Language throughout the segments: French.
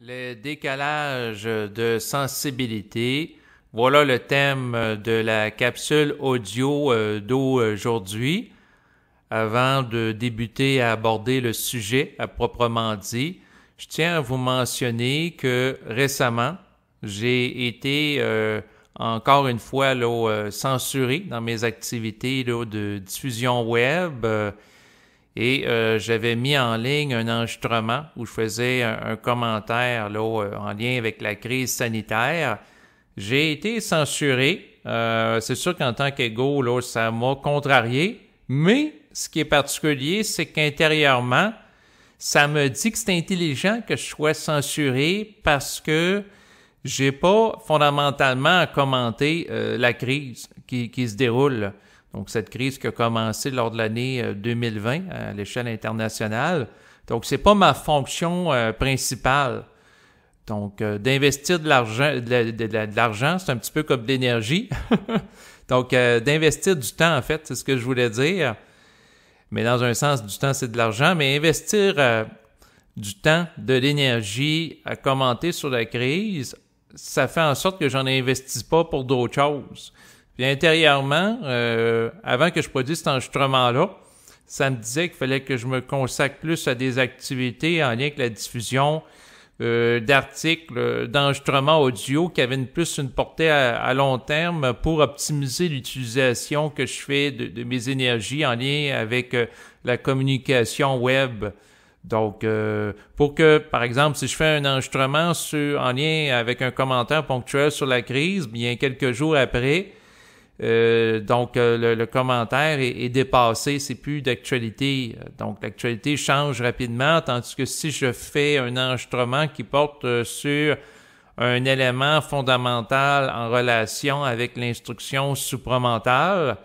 Le décalage de sensibilité. Voilà le thème de la capsule audio euh, d'aujourd'hui. Avant de débuter à aborder le sujet à proprement dit, je tiens à vous mentionner que récemment, j'ai été euh, encore une fois euh, censuré dans mes activités de diffusion web. Et euh, j'avais mis en ligne un enregistrement où je faisais un, commentaire là, euh, en lien avec la crise sanitaire. J'ai été censuré. Euh, c'est sûr qu'en tant qu'ego, ça m'a contrarié. Mais ce qui est particulier, c'est qu'intérieurement, ça me dit que c'est intelligent que je sois censuré parce que j'ai pas fondamentalement commenté la crise qui, qui se déroule. Donc, cette crise qui a commencé lors de l'année 2020 euh, euh, à l'échelle internationale. Donc, c'est pas ma fonction euh, principale. Donc, d'investir de l'argent, de, l'argent, c'est un petit peu comme de l'énergie. Donc, d'investir du temps, en fait, c'est ce que je voulais dire. Mais dans un sens, du temps, c'est de l'argent. Mais investir du temps, de l'énergie à commenter sur la crise, ça fait en sorte que j'en investis pas pour d'autres choses. Puis intérieurement, euh, avant que je produise cet enregistrement-là, ça me disait qu'il fallait que je me consacre plus à des activités en lien avec la diffusion euh, d'articles, euh, d'enregistrements audio qui avaient plus une portée à, long terme pour optimiser l'utilisation que je fais de, mes énergies en lien avec la communication web. Donc, pour que, par exemple, si je fais un enregistrement en lien avec un commentaire ponctuel sur la crise, bien quelques jours après, euh, donc, euh, le, commentaire est, est dépassé, c'est plus d'actualité. Euh, donc, l'actualité change rapidement, tandis que si je fais un enregistrement qui porte sur un élément fondamental en relation avec l'instruction supramentale,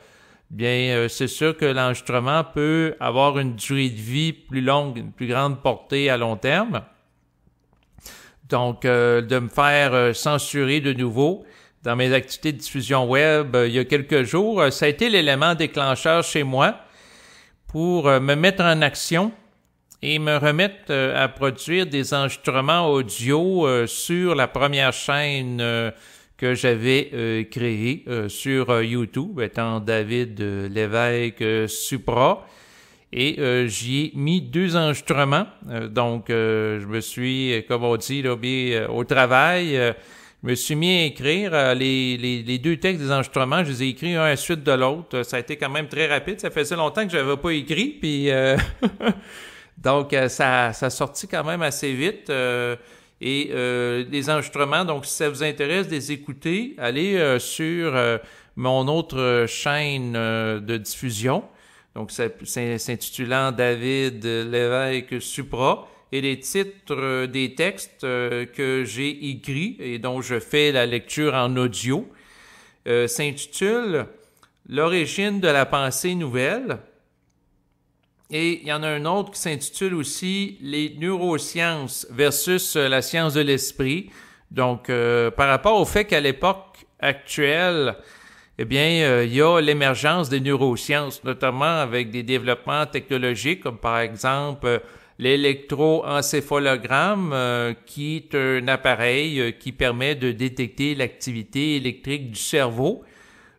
bien, c'est sûr que l'enregistrement peut avoir une durée de vie plus longue, une plus grande portée à long terme. Donc, de me faire censurer de nouveau, dans mes activités de diffusion web euh, il y a quelques jours, euh, ça a été l'élément déclencheur chez moi pour euh, me mettre en action et me remettre à produire des enregistrements audio sur la première chaîne que j'avais créée sur YouTube, étant David Lévesque Supra. Et j'y ai mis deux enregistrements. donc, je me suis, comme on dit, au travail je me suis mis à écrire euh, les, deux textes des enregistrements. Je les ai écrits un à la suite de l'autre. Euh, ça a été quand même très rapide. Ça fait faisait longtemps que je n'avais pas écrit. Puis euh, donc, ça, ça sortit quand même assez vite. et les enregistrements, donc si ça vous intéresse de les écouter, allez sur mon autre chaîne de diffusion, donc s'intitulant David Lévesque Supra et les titres euh, des textes euh, que j'ai écrits et dont je fais la lecture en audio euh, s'intitule L'origine de la pensée nouvelle. Et il y en a un autre qui s'intitule aussi Les neurosciences versus la science de l'esprit. Donc, par rapport au fait qu'à l'époque actuelle, eh bien, il y a l'émergence des neurosciences, notamment avec des développements technologiques comme par exemple l'électroencéphalogramme, euh, qui est un appareil euh, qui permet de détecter l'activité électrique du cerveau.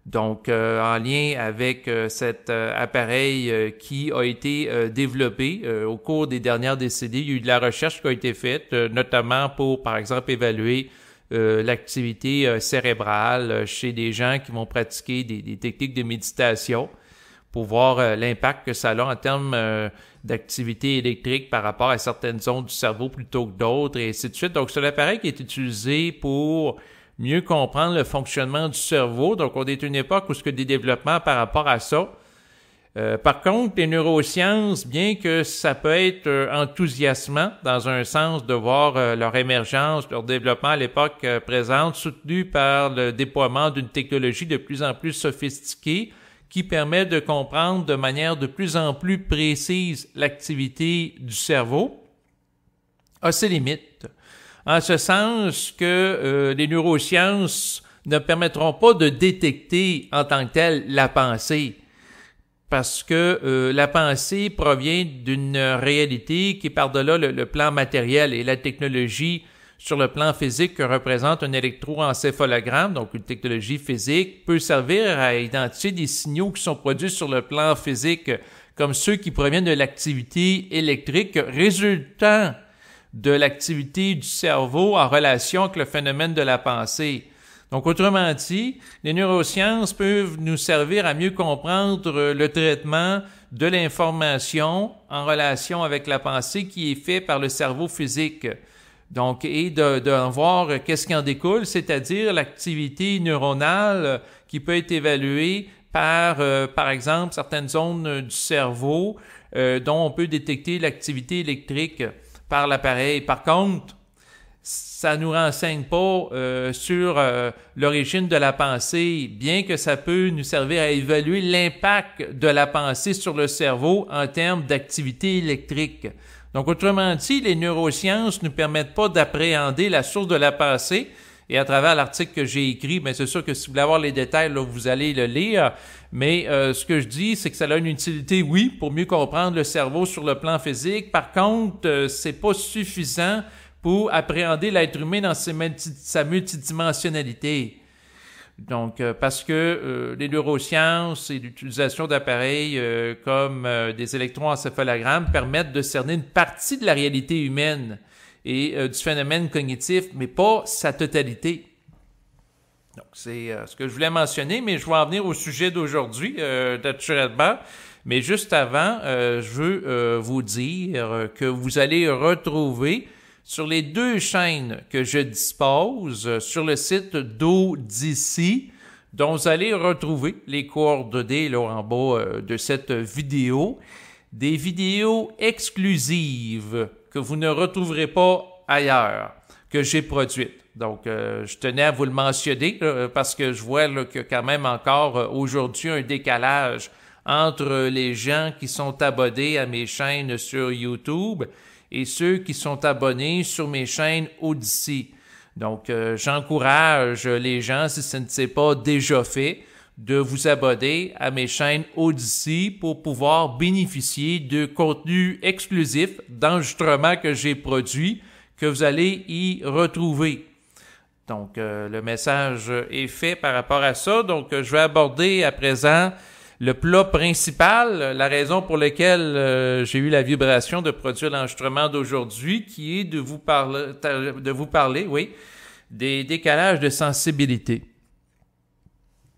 Donc, euh, en lien avec cet appareil qui a été développé au cours des dernières décennies, il y a eu de la recherche qui a été faite, notamment pour, par exemple, évaluer l'activité cérébrale chez des gens qui vont pratiquer des techniques de méditation pour voir euh, l'impact que ça a en termes euh, d'activité électrique par rapport à certaines zones du cerveau plutôt que d'autres, et ainsi de suite. Donc, c'est l'appareil qui est utilisé pour mieux comprendre le fonctionnement du cerveau. Donc, on est à une époque où ce que des développements par rapport à ça. Euh, par contre, les neurosciences, bien que ça peut être enthousiasmant dans un sens de voir leur émergence, leur développement à l'époque présente, soutenu par le déploiement d'une technologie de plus en plus sophistiquée, qui permet de comprendre de manière de plus en plus précise l'activité du cerveau, a ses limites. En ce sens que euh, les neurosciences ne permettront pas de détecter en tant que telle la pensée, parce que euh, la pensée provient d'une réalité qui est par-delà le, plan matériel et la technologie sur le plan physique que représente un électroencéphalogramme, donc une technologie physique, peut servir à identifier des signaux qui sont produits sur le plan physique, comme ceux qui proviennent de l'activité électrique résultant de l'activité du cerveau en relation avec le phénomène de la pensée. Donc, autrement dit, les neurosciences peuvent nous servir à mieux comprendre le traitement de l'information en relation avec la pensée qui est fait par le cerveau physique. Donc, et de, voir qu'est-ce qui en découle, c'est-à-dire l'activité neuronale qui peut être évaluée par, euh, par exemple, certaines zones euh, du cerveau euh, dont on peut détecter l'activité électrique par l'appareil. Par contre, ça nous renseigne pas sur l'origine de la pensée, bien que ça peut nous servir à évaluer l'impact de la pensée sur le cerveau en termes d'activité électrique. Donc, autrement dit, les neurosciences ne permettent pas d'appréhender la source de la pensée. Et à travers l'article que j'ai écrit, mais c'est sûr que si vous voulez avoir les détails, vous allez le lire. Mais euh, ce que je dis, c'est que ça a une utilité, oui, pour mieux comprendre le cerveau sur le plan physique. Par contre, ce euh, c'est pas suffisant pour appréhender l'être humain dans sa multidimensionnalité. Donc, euh, parce que euh, les neurosciences et l'utilisation d'appareils euh, comme des électrons électroencéphalogrammes permettent de cerner une partie de la réalité humaine et du phénomène cognitif, mais pas sa totalité. Donc, c'est ce que je voulais mentionner, mais je vais en venir au sujet d'aujourd'hui, euh, naturellement. Mais juste avant, je veux vous dire que vous allez retrouver sur les deux chaînes que je dispose euh, sur le site d'ici, dont vous allez retrouver les coordonnées là, en bas euh, de cette vidéo, des vidéos exclusives que vous ne retrouverez pas ailleurs, que j'ai produites. Donc, euh, je tenais à vous le mentionner parce que je vois qu'il quand même encore aujourd'hui un décalage entre les gens qui sont abonnés à mes chaînes sur YouTube et ceux qui sont abonnés sur mes chaînes Odyssey. Donc, euh, j'encourage les gens, si ce ne s'est pas déjà fait, de vous abonner à mes chaînes Odyssey pour pouvoir bénéficier de contenus exclusifs d'enregistrement que j'ai produits que vous allez y retrouver. Donc, euh, le message est fait par rapport à ça. Donc, euh, je vais aborder à présent le plat principal, la raison pour laquelle euh, j'ai eu la vibration de produire l'enregistrement d'aujourd'hui, qui est de vous parler, de vous parler, oui, des décalages de sensibilité.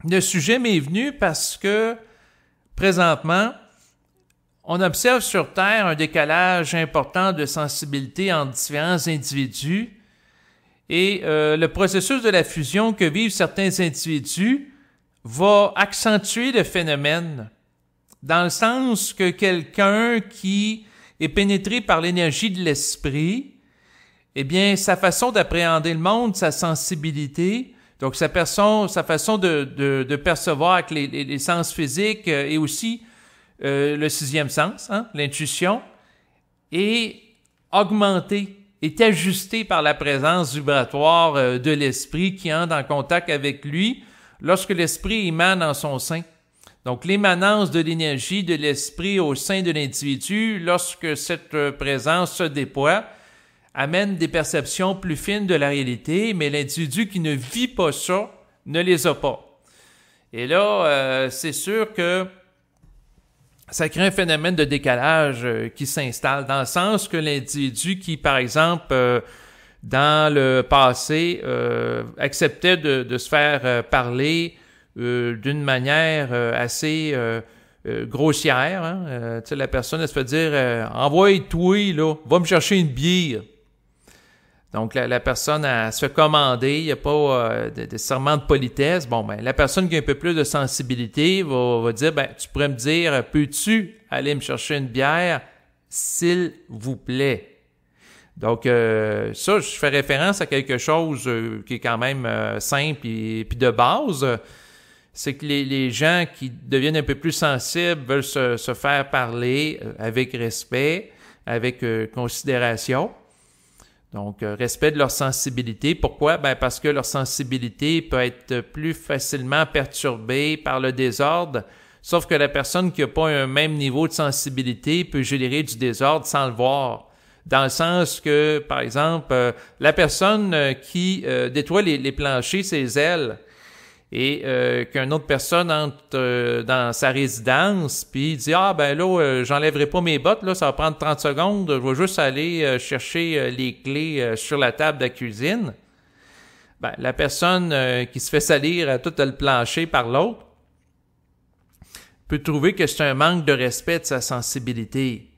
Le sujet m'est venu parce que présentement, on observe sur Terre un décalage important de sensibilité entre différents individus et euh, le processus de la fusion que vivent certains individus va accentuer le phénomène dans le sens que quelqu'un qui est pénétré par l'énergie de l'esprit, eh bien, sa façon d'appréhender le monde, sa sensibilité, donc sa, façon de, percevoir avec les, sens physiques euh, et aussi euh, le sixième sens, hein, l'intuition, est augmentée, est ajustée par la présence vibratoire euh, de l'esprit qui entre en contact avec lui lorsque l'esprit émane en son sein. Donc l'émanence de l'énergie de l'esprit au sein de l'individu, lorsque cette euh, présence se déploie, amène des perceptions plus fines de la réalité, mais l'individu qui ne vit pas ça ne les a pas. Et là, euh, c'est sûr que ça crée un phénomène de décalage euh, qui s'installe, dans le sens que l'individu qui, par exemple, dans le passé, euh, de, se faire euh, parler euh, d'une manière euh, assez grossière. Hein. la personne, elle se fait dire Envoie-toi, va me chercher une bière. » Donc, la, personne se se commander, il n'y a pas euh, de, de, de politesse. Bon, ben, la personne qui a un peu plus de sensibilité va, va dire, ben, tu pourrais me dire, peux-tu aller me chercher une bière, s'il vous plaît? Donc, euh, ça, je fais référence à quelque chose euh, qui est quand même euh, simple et, puis de base. c'est que les, gens qui deviennent un peu plus sensibles veulent se, faire parler avec respect, avec considération. Donc, respect de leur sensibilité. Pourquoi? Ben, parce que leur sensibilité peut être plus facilement perturbée par le désordre. Sauf que la personne qui n'a pas un même niveau de sensibilité peut générer du désordre sans le voir dans le sens que, par exemple, euh, la personne euh, qui euh, détoie les, planchers, ses ailes, et euh, qu'une autre personne entre dans sa résidence, puis dit ah ben là j'enlèverai pas mes bottes là, ça va prendre 30 secondes, je vais juste aller chercher les clés sur la table de la cuisine. Ben, la personne qui se fait salir à tout le plancher par l'autre peut trouver que c'est un manque de respect de sa sensibilité.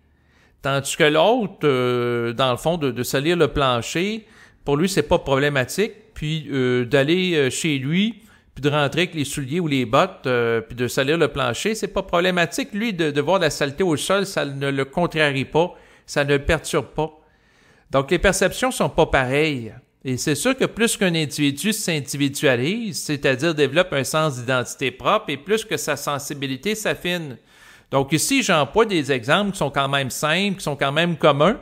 Tandis que l'autre, euh, dans le fond, de, salir le plancher, pour lui, c'est pas problématique. Puis euh, d'aller euh, chez lui, puis de rentrer avec les souliers ou les bottes, puis de salir le plancher, c'est pas problématique. Lui, de, voir la saleté au sol, ça ne le contrarie pas, ça ne le perturbe pas. Donc les perceptions sont pas pareilles. Et c'est sûr que plus qu'un individu s'individualise, c'est-à-dire développe un sens d'identité propre, et plus que sa sensibilité s'affine, donc ici, j'emploie des exemples qui sont quand même simples, qui sont quand même communs.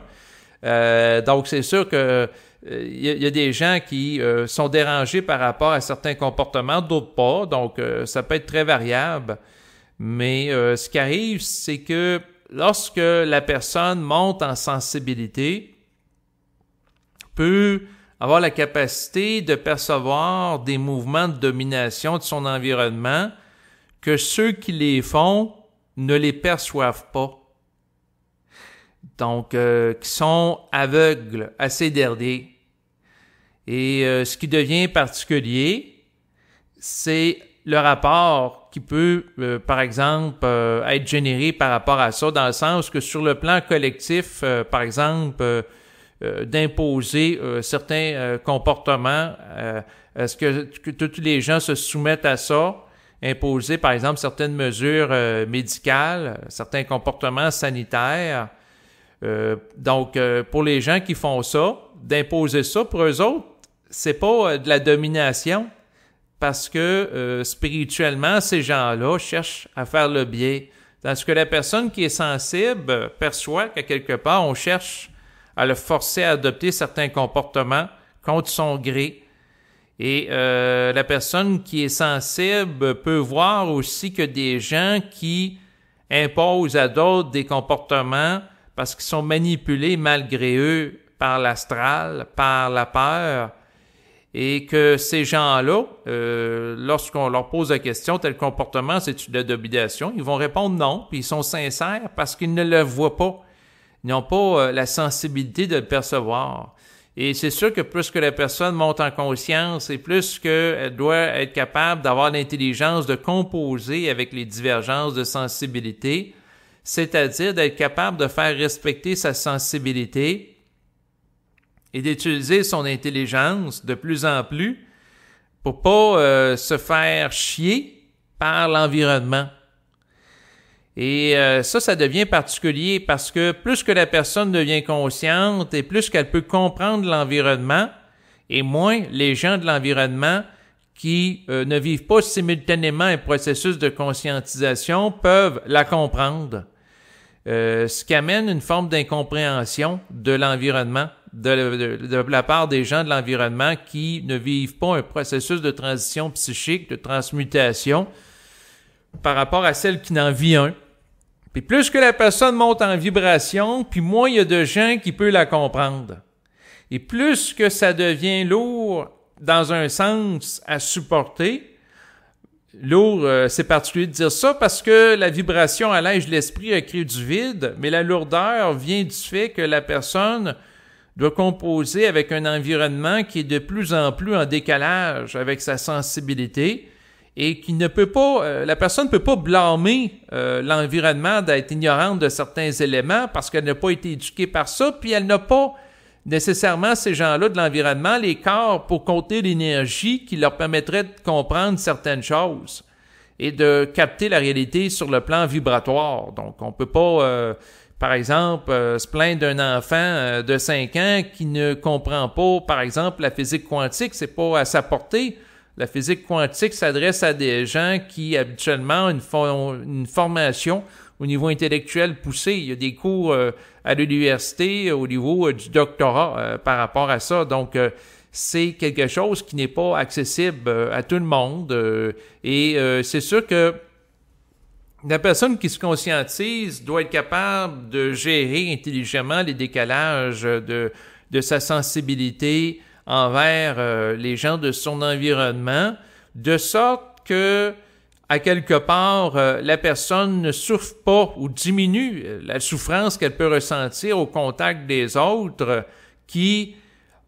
Euh, donc c'est sûr que il euh, y, a des gens qui euh, sont dérangés par rapport à certains comportements, d'autres pas. Donc ça peut être très variable. Mais ce qui arrive, c'est que lorsque la personne monte en sensibilité, peut avoir la capacité de percevoir des mouvements de domination de son environnement que ceux qui les font ne les perçoivent pas. Donc, euh, qui sont aveugles à ces derniers. Et euh, ce qui devient particulier, c'est le rapport qui peut, euh, par exemple, être généré par rapport à ça, dans le sens que sur le plan collectif, par exemple, d'imposer certains comportements, est-ce que, tous les gens se soumettent à ça? imposer, par exemple, certaines mesures euh, médicales, certains comportements sanitaires. Euh, donc, euh, pour les gens qui font ça, d'imposer ça pour eux autres, c'est pas de la domination, parce que spirituellement, ces gens-là cherchent à faire le bien. ce que la personne qui est sensible perçoit qu'à quelque part, on cherche à le forcer à adopter certains comportements contre son gré et euh, la personne qui est sensible peut voir aussi que des gens qui imposent à d'autres des comportements parce qu'ils sont manipulés malgré eux par l'astral, par la peur, et que ces gens-là, euh, lorsqu'on leur pose la question, tel comportement, c'est une adobidation, ils vont répondre non, puis ils sont sincères parce qu'ils ne le voient pas. Ils n'ont pas euh, la sensibilité de le percevoir. Et c'est sûr que plus que la personne monte en conscience et plus qu'elle doit être capable d'avoir l'intelligence de composer avec les divergences de sensibilité, c'est-à-dire d'être capable de faire respecter sa sensibilité et d'utiliser son intelligence de plus en plus pour pas euh, se faire chier par l'environnement. Et euh, ça, ça devient particulier parce que plus que la personne devient consciente et plus qu'elle peut comprendre l'environnement, et moins les gens de l'environnement qui euh, ne vivent pas simultanément un processus de conscientisation peuvent la comprendre. Euh, ce qui amène une forme d'incompréhension de l'environnement, de, la part des gens de l'environnement qui ne vivent pas un processus de transition psychique, de transmutation, par rapport à celle qui n'en vit un. Puis plus que la personne monte en vibration, puis moins il y a de gens qui peuvent la comprendre. Et plus que ça devient lourd dans un sens à supporter, lourd, euh, c'est particulier de dire ça parce que la vibration allège l'esprit, à créer du vide, mais la lourdeur vient du fait que la personne doit composer avec un environnement qui est de plus en plus en décalage avec sa sensibilité, et qui ne peut pas, euh, la personne ne peut pas blâmer euh, l'environnement d'être ignorante de certains éléments parce qu'elle n'a pas été éduquée par ça, puis elle n'a pas nécessairement ces gens-là de l'environnement les corps pour compter l'énergie qui leur permettrait de comprendre certaines choses et de capter la réalité sur le plan vibratoire. Donc, on ne peut pas, euh, par exemple, se plaindre d'un enfant de 5 ans qui ne comprend pas, par exemple, la physique quantique, c'est pas à sa portée. La physique quantique s'adresse à des gens qui habituellement ont une, formation au niveau intellectuel poussée. Il y a des cours euh, à l'université au niveau euh, du doctorat euh, par rapport à ça. Donc, c'est quelque chose qui n'est pas accessible à tout le monde. et c'est sûr que la personne qui se conscientise doit être capable de gérer intelligemment les décalages de sa sensibilité, envers euh, les gens de son environnement, de sorte que, à quelque part, euh, la personne ne souffre pas ou diminue euh, la souffrance qu'elle peut ressentir au contact des autres qui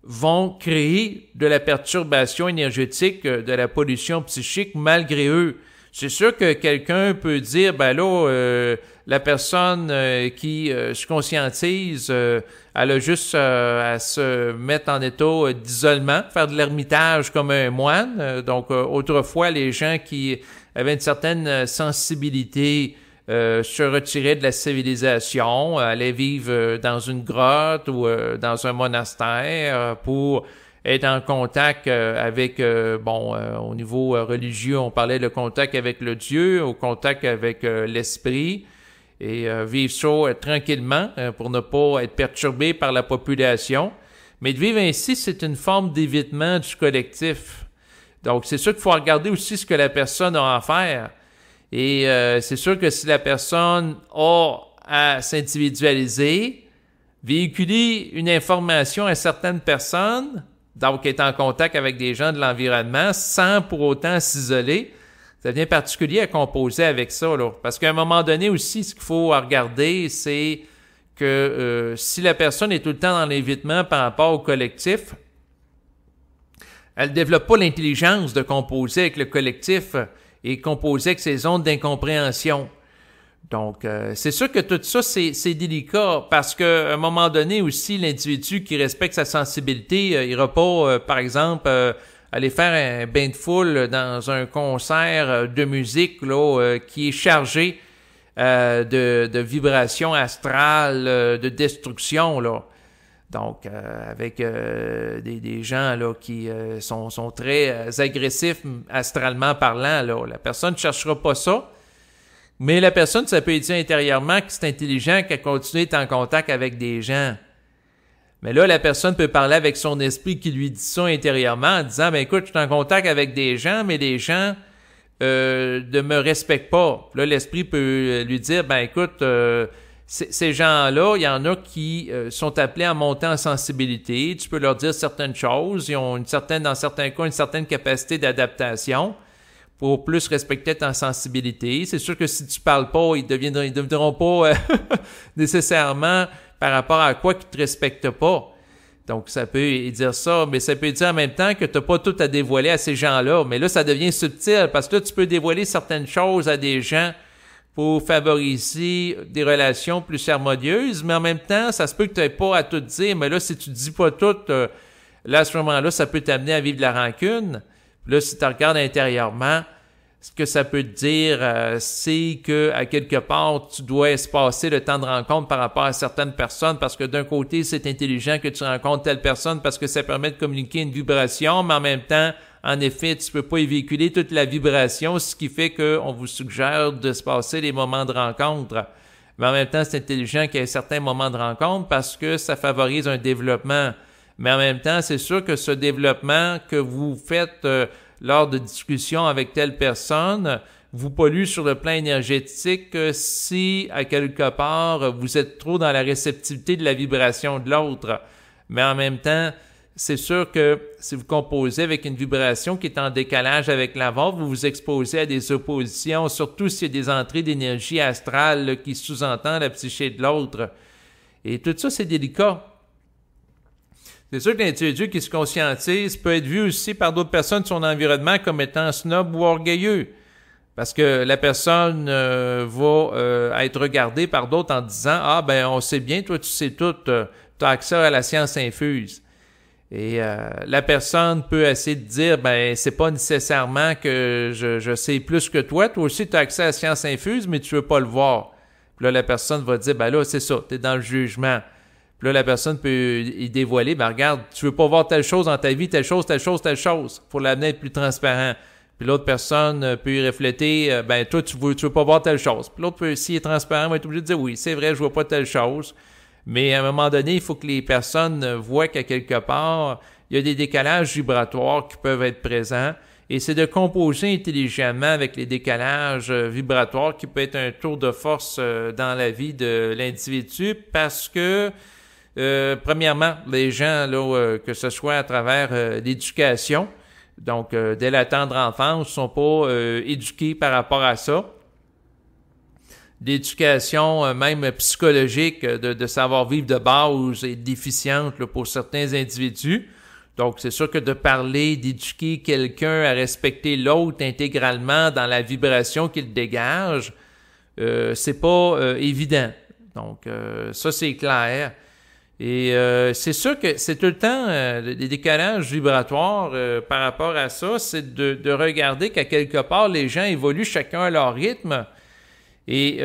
vont créer de la perturbation énergétique, de la pollution psychique malgré eux. C'est sûr que quelqu'un peut dire, ben là, euh, la personne euh, qui euh, se conscientise, elle a juste à se mettre en état d'isolement, faire de l'ermitage comme un moine. donc, autrefois, les gens qui avaient une certaine sensibilité se retiraient de la civilisation, allaient vivre dans une grotte ou dans un monastère pour être en contact euh, avec, euh, bon, euh, au niveau religieux, on parlait de contact avec le Dieu, au contact avec l'esprit et vivre ça tranquillement pour ne pas être perturbé par la population. Mais de vivre ainsi, c'est une forme d'évitement du collectif. Donc, c'est sûr qu'il faut regarder aussi ce que la personne a à faire. Et c'est sûr que si la personne a à s'individualiser, véhiculer une information à certaines personnes, donc être en contact avec des gens de l'environnement sans pour autant s'isoler, ça devient particulier à composer avec ça. Parce qu'à un moment donné aussi, ce qu'il faut regarder, c'est que euh, si la personne est tout le temps dans l'évitement par rapport au collectif, elle ne développe pas l'intelligence de composer avec le collectif et composer avec ses ondes d'incompréhension. Donc, euh, c'est sûr que tout ça, c'est délicat parce que un moment donné aussi, l'individu qui respecte sa sensibilité euh, il repos pas, euh, par exemple, aller faire un bain de foule dans un concert de musique là, qui est chargé de, de, vibrations astrales, de destruction. Là. Donc, avec des, des, gens là, qui sont, sont, très agressifs astralement parlant, là, la personne ne cherchera pas ça mais la personne, ça peut être intérieurement que c'est intelligent, qu'elle continue d'être en contact avec des gens. Mais là, la personne peut parler avec son esprit qui lui dit ça intérieurement en disant, ben écoute, je suis en contact avec des gens, mais les gens euh, ne me respectent pas. Là, l'esprit peut euh, lui dire, ben écoute, euh, ces gens-là, il y en a qui sont appelés à monter en sensibilité. Tu peux leur dire certaines choses. Ils ont une certaine, dans certains cas, une certaine capacité d'adaptation pour plus respecter ta sensibilité. C'est sûr que si tu parles pas, ils deviendront, ils deviendront pas euh, nécessairement par rapport à quoi qu'ils te respectent pas. Donc, ça peut dire ça, mais ça peut dire en même temps que tu n'as pas tout à dévoiler à ces gens-là. Mais là, ça devient subtil parce que tu peux dévoiler certaines choses à des gens pour favoriser des relations plus harmonieuses, mais en même temps, ça se peut que tu n'aies pas à tout dire, mais là, si tu dis pas tout, euh, là, à ce moment-là, ça peut t'amener à vivre de la rancune. Là, si tu regardes intérieurement, ce que ça peut te dire, euh, c'est que à quelque part, tu dois espacer le temps de rencontre par rapport à certaines personnes parce que d'un côté, c'est intelligent que tu rencontres telle personne parce que ça permet de communiquer une vibration, mais en même temps, en effet, tu peux pas y véhiculer toute la vibration, ce qui fait qu'on vous suggère de se passer les moments de rencontre. Mais en même temps, c'est intelligent qu'il y ait certains moments de rencontre parce que ça favorise un développement mais en même temps, c'est sûr que ce développement que vous faites euh, lors de discussions avec telle personne vous pollue sur le plan énergétique euh, si, à quelque part, vous êtes trop dans la réceptivité de la vibration de l'autre. Mais en même temps, c'est sûr que si vous composez avec une vibration qui est en décalage avec l'avant, vous vous exposez à des oppositions, surtout s'il y a des entrées d'énergie astrale qui sous-entendent la psyché de l'autre. Et tout ça, c'est délicat. C'est sûr que l'individu qui se conscientise peut être vu aussi par d'autres personnes de son environnement comme étant snob ou orgueilleux. Parce que la personne euh, va euh, être regardée par d'autres en disant Ah, ben, on sait bien, toi, tu sais tout, euh, tu as accès à la science infuse. Et la personne peut essayer de dire Ben, c'est pas nécessairement que je, sais plus que toi, toi aussi, tu as accès à la science infuse, mais tu veux pas le voir. là, la personne va dire Ben là, c'est ça, tu es dans le jugement là, la personne peut y dévoiler, ben regarde, tu veux pas voir telle chose dans ta vie, telle chose, telle chose, telle chose, pour l'amener à être plus transparent. Puis l'autre personne euh, peut y refléter, euh, ben toi, tu veux, tu veux pas voir telle chose. Puis l'autre peut, s'il être transparent, va être obligé de dire oui, c'est vrai, je vois pas telle chose. Mais à un moment donné, il faut que les personnes euh, voient qu'à quelque part, il y a des décalages vibratoires qui peuvent être présents. Et c'est de composer intelligemment avec les décalages vibratoires qui peut être un tour de force dans la vie de l'individu parce que euh, premièrement, les gens, là, euh, que ce soit à travers euh, l'éducation, donc dès la tendre enfance, ne sont pas éduqués par rapport à ça. L'éducation même psychologique de, savoir vivre de base est déficiente pour certains individus. Donc, c'est sûr que de parler, d'éduquer quelqu'un à respecter l'autre intégralement dans la vibration qu'il dégage, euh, c'est pas évident. Donc, ça c'est clair. Et euh, c'est sûr que c'est tout le temps euh, des décalages vibratoires euh, par rapport à ça, c'est de, regarder qu'à quelque part les gens évoluent chacun à leur rythme. Et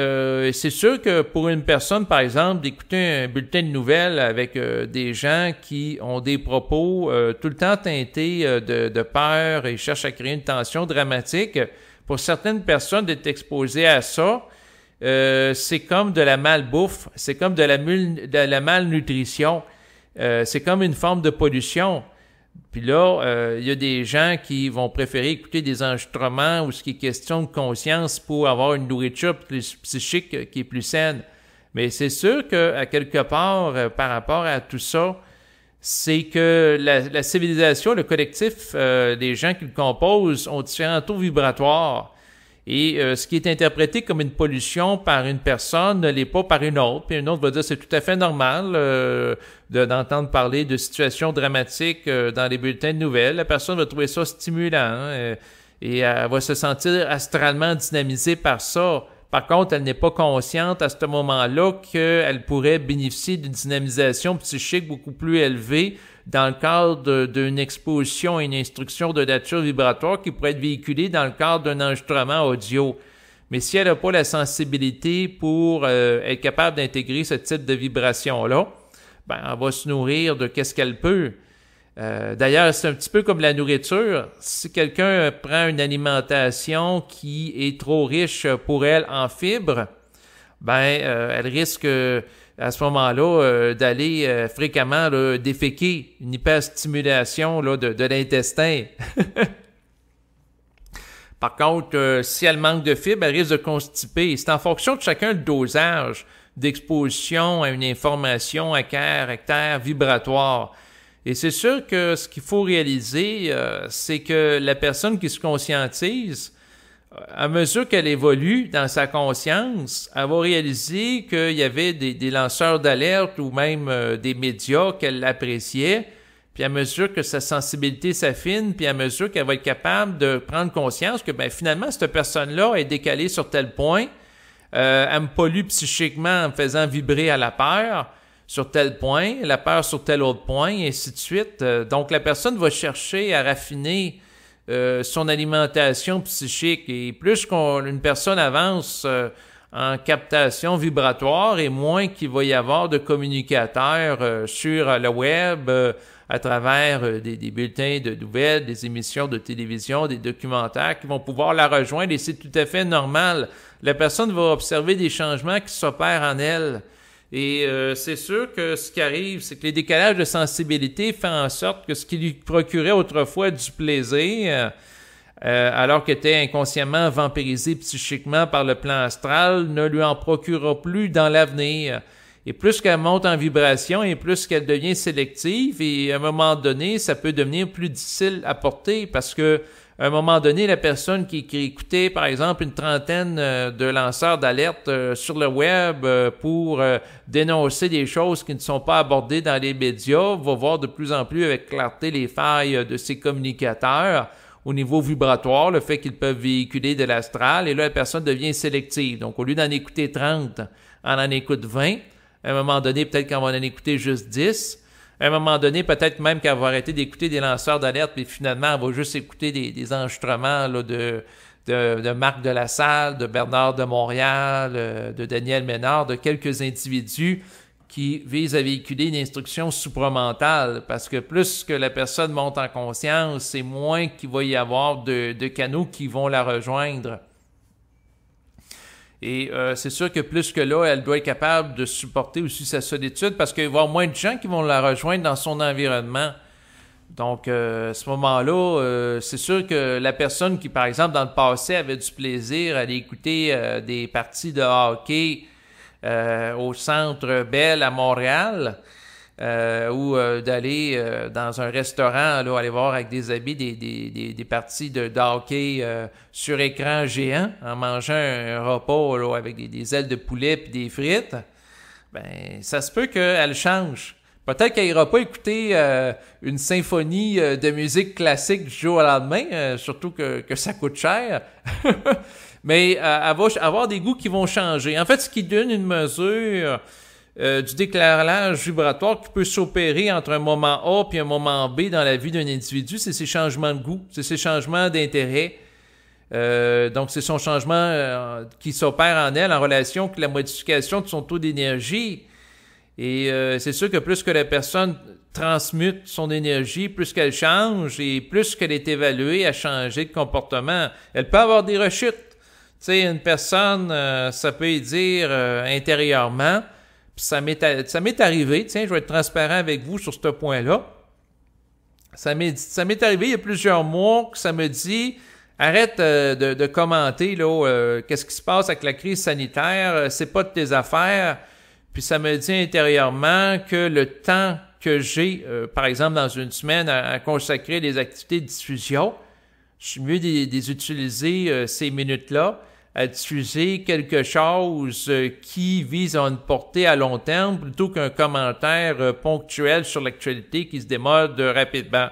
c'est sûr que pour une personne, par exemple, d'écouter un bulletin de nouvelles avec des gens qui ont des propos tout le temps teintés de, de, peur et cherchent à créer une tension dramatique, pour certaines personnes d'être exposées à ça, euh, c'est comme de la malbouffe, c'est comme de la, de la malnutrition, euh, c'est comme une forme de pollution. Puis là, euh, il y a des gens qui vont préférer écouter des enregistrements ou ce qui est question de conscience pour avoir une nourriture plus psychique qui est plus saine. Mais c'est sûr que à quelque part, euh, par rapport à tout ça, c'est que la, la, civilisation, le collectif, euh, des gens qui le composent ont différents taux vibratoires. Et euh, ce qui est interprété comme une pollution par une personne ne l'est pas par une autre. Et une autre va dire c'est tout à fait normal euh, d'entendre parler de situations dramatiques euh, dans les bulletins de nouvelles. La personne va trouver ça stimulant hein, et elle va se sentir astralement dynamisée par ça. Par contre, elle n'est pas consciente à ce moment-là qu'elle pourrait bénéficier d'une dynamisation psychique beaucoup plus élevée dans le cadre d'une exposition et une instruction de nature vibratoire qui pourrait être véhiculée dans le cadre d'un enregistrement audio. Mais si elle n'a pas la sensibilité pour euh, être capable d'intégrer ce type de vibration-là, ben, elle va se nourrir de qu'est-ce qu'elle peut. Euh, d'ailleurs, c'est un petit peu comme la nourriture. Si quelqu'un prend une alimentation qui est trop riche pour elle en fibres, ben, euh, elle risque à ce moment-là, euh, d'aller euh, fréquemment déféquer, une hyperstimulation là, de, l'intestin. Par contre, euh, si elle manque de fibres, elle risque de constiper. C'est en fonction de chacun le dosage d'exposition à une information à caractère vibratoire. Et c'est sûr que ce qu'il faut réaliser, c'est que la personne qui se conscientise, à mesure qu'elle évolue dans sa conscience, elle va réaliser qu'il y avait des, lanceurs d'alerte ou même euh, des médias qu'elle appréciait. Puis à mesure que sa sensibilité s'affine, puis à mesure qu'elle va être capable de prendre conscience que ben, finalement, cette personne-là est décalée sur tel point, euh, elle me pollue psychiquement en me faisant vibrer à la peur sur tel point, la peur sur tel autre point, et ainsi de suite. Euh, donc la personne va chercher à raffiner euh, son alimentation psychique. Et plus qu'une personne avance euh, en captation vibratoire, et moins qu'il va y avoir de communicateurs euh, sur le web à travers des, des, bulletins de nouvelles, des émissions de télévision, des documentaires qui vont pouvoir la rejoindre. Et c'est tout à fait normal. La personne va observer des changements qui s'opèrent en elle. Et euh, c'est sûr que ce qui arrive, c'est que les décalages de sensibilité font en sorte que ce qui lui procurait autrefois du plaisir, euh, alors qu'elle était inconsciemment vampirisé psychiquement par le plan astral, ne lui en procurera plus dans l'avenir. Et plus qu'elle monte en vibration et plus qu'elle devient sélective, et à un moment donné, ça peut devenir plus difficile à porter parce que à un moment donné, la personne qui, écoutait, par exemple, une trentaine euh, de lanceurs d'alerte euh, sur le web euh, pour dénoncer des choses qui ne sont pas abordées dans les médias, va voir de plus en plus avec clarté les failles de ces communicateurs au niveau vibratoire, le fait qu'ils peuvent véhiculer de l'astral, et là, la personne devient sélective. Donc, au lieu d'en écouter 30, on en écoute 20. À un moment donné, peut-être qu'on va en écouter juste 10 à un moment donné, peut-être même qu'elle va arrêter d'écouter des lanceurs d'alerte, mais finalement, elle va juste écouter des, enregistrements de, de, Marc de la Salle, de Bernard de Montréal, euh, de Daniel Ménard, de quelques individus qui visent à véhiculer une instruction supramentale, parce que plus que la personne monte en conscience, c'est moins qu'il va y avoir de, de canaux qui vont la rejoindre. Et euh, c'est sûr que plus que là, elle doit être capable de supporter aussi sa solitude parce qu'il va y avoir moins de gens qui vont la rejoindre dans son environnement. Donc, euh, à ce moment-là, euh, c'est sûr que la personne qui, par exemple, dans le passé, avait du plaisir à aller écouter des parties de hockey au Centre Bell à Montréal, euh, ou euh, d'aller euh, dans un restaurant, aller voir avec des habits des, des, des, parties de, hockey sur écran géant en mangeant un, repas avec des, ailes de poulet puis des frites, ben ça se peut qu'elle change. Peut-être qu'elle n'ira pas écouter une symphonie de musique classique du jour au lendemain, surtout que, que ça coûte cher. Mais elle va avoir des goûts qui vont changer. En fait, ce qui donne une mesure euh, du déclarage vibratoire qui peut s'opérer entre un moment A puis un moment B dans la vie d'un individu, c'est ses changements de goût, c'est ses changements d'intérêt. Euh, donc, c'est son changement euh, qui s'opère en elle en relation avec la modification de son taux d'énergie. Et c'est sûr que plus que la personne transmute son énergie, plus qu'elle change et plus qu'elle est évaluée à changer de comportement, elle peut avoir des rechutes. Tu sais, une personne, ça peut y dire intérieurement, ça m'est arrivé, tiens, je vais être transparent avec vous sur ce point-là. Ça m'est arrivé il y a plusieurs mois que ça me dit arrête euh, de, de, commenter là, euh, qu'est-ce qui se passe avec la crise sanitaire, euh, c'est pas de tes affaires. Puis ça me dit intérieurement que le temps que j'ai, par exemple, dans une semaine à, consacrer des activités de diffusion, je suis mieux d'utiliser ces minutes-là à diffuser quelque chose euh, qui vise à une portée à long terme plutôt qu'un commentaire euh, ponctuel sur l'actualité qui se démode rapidement.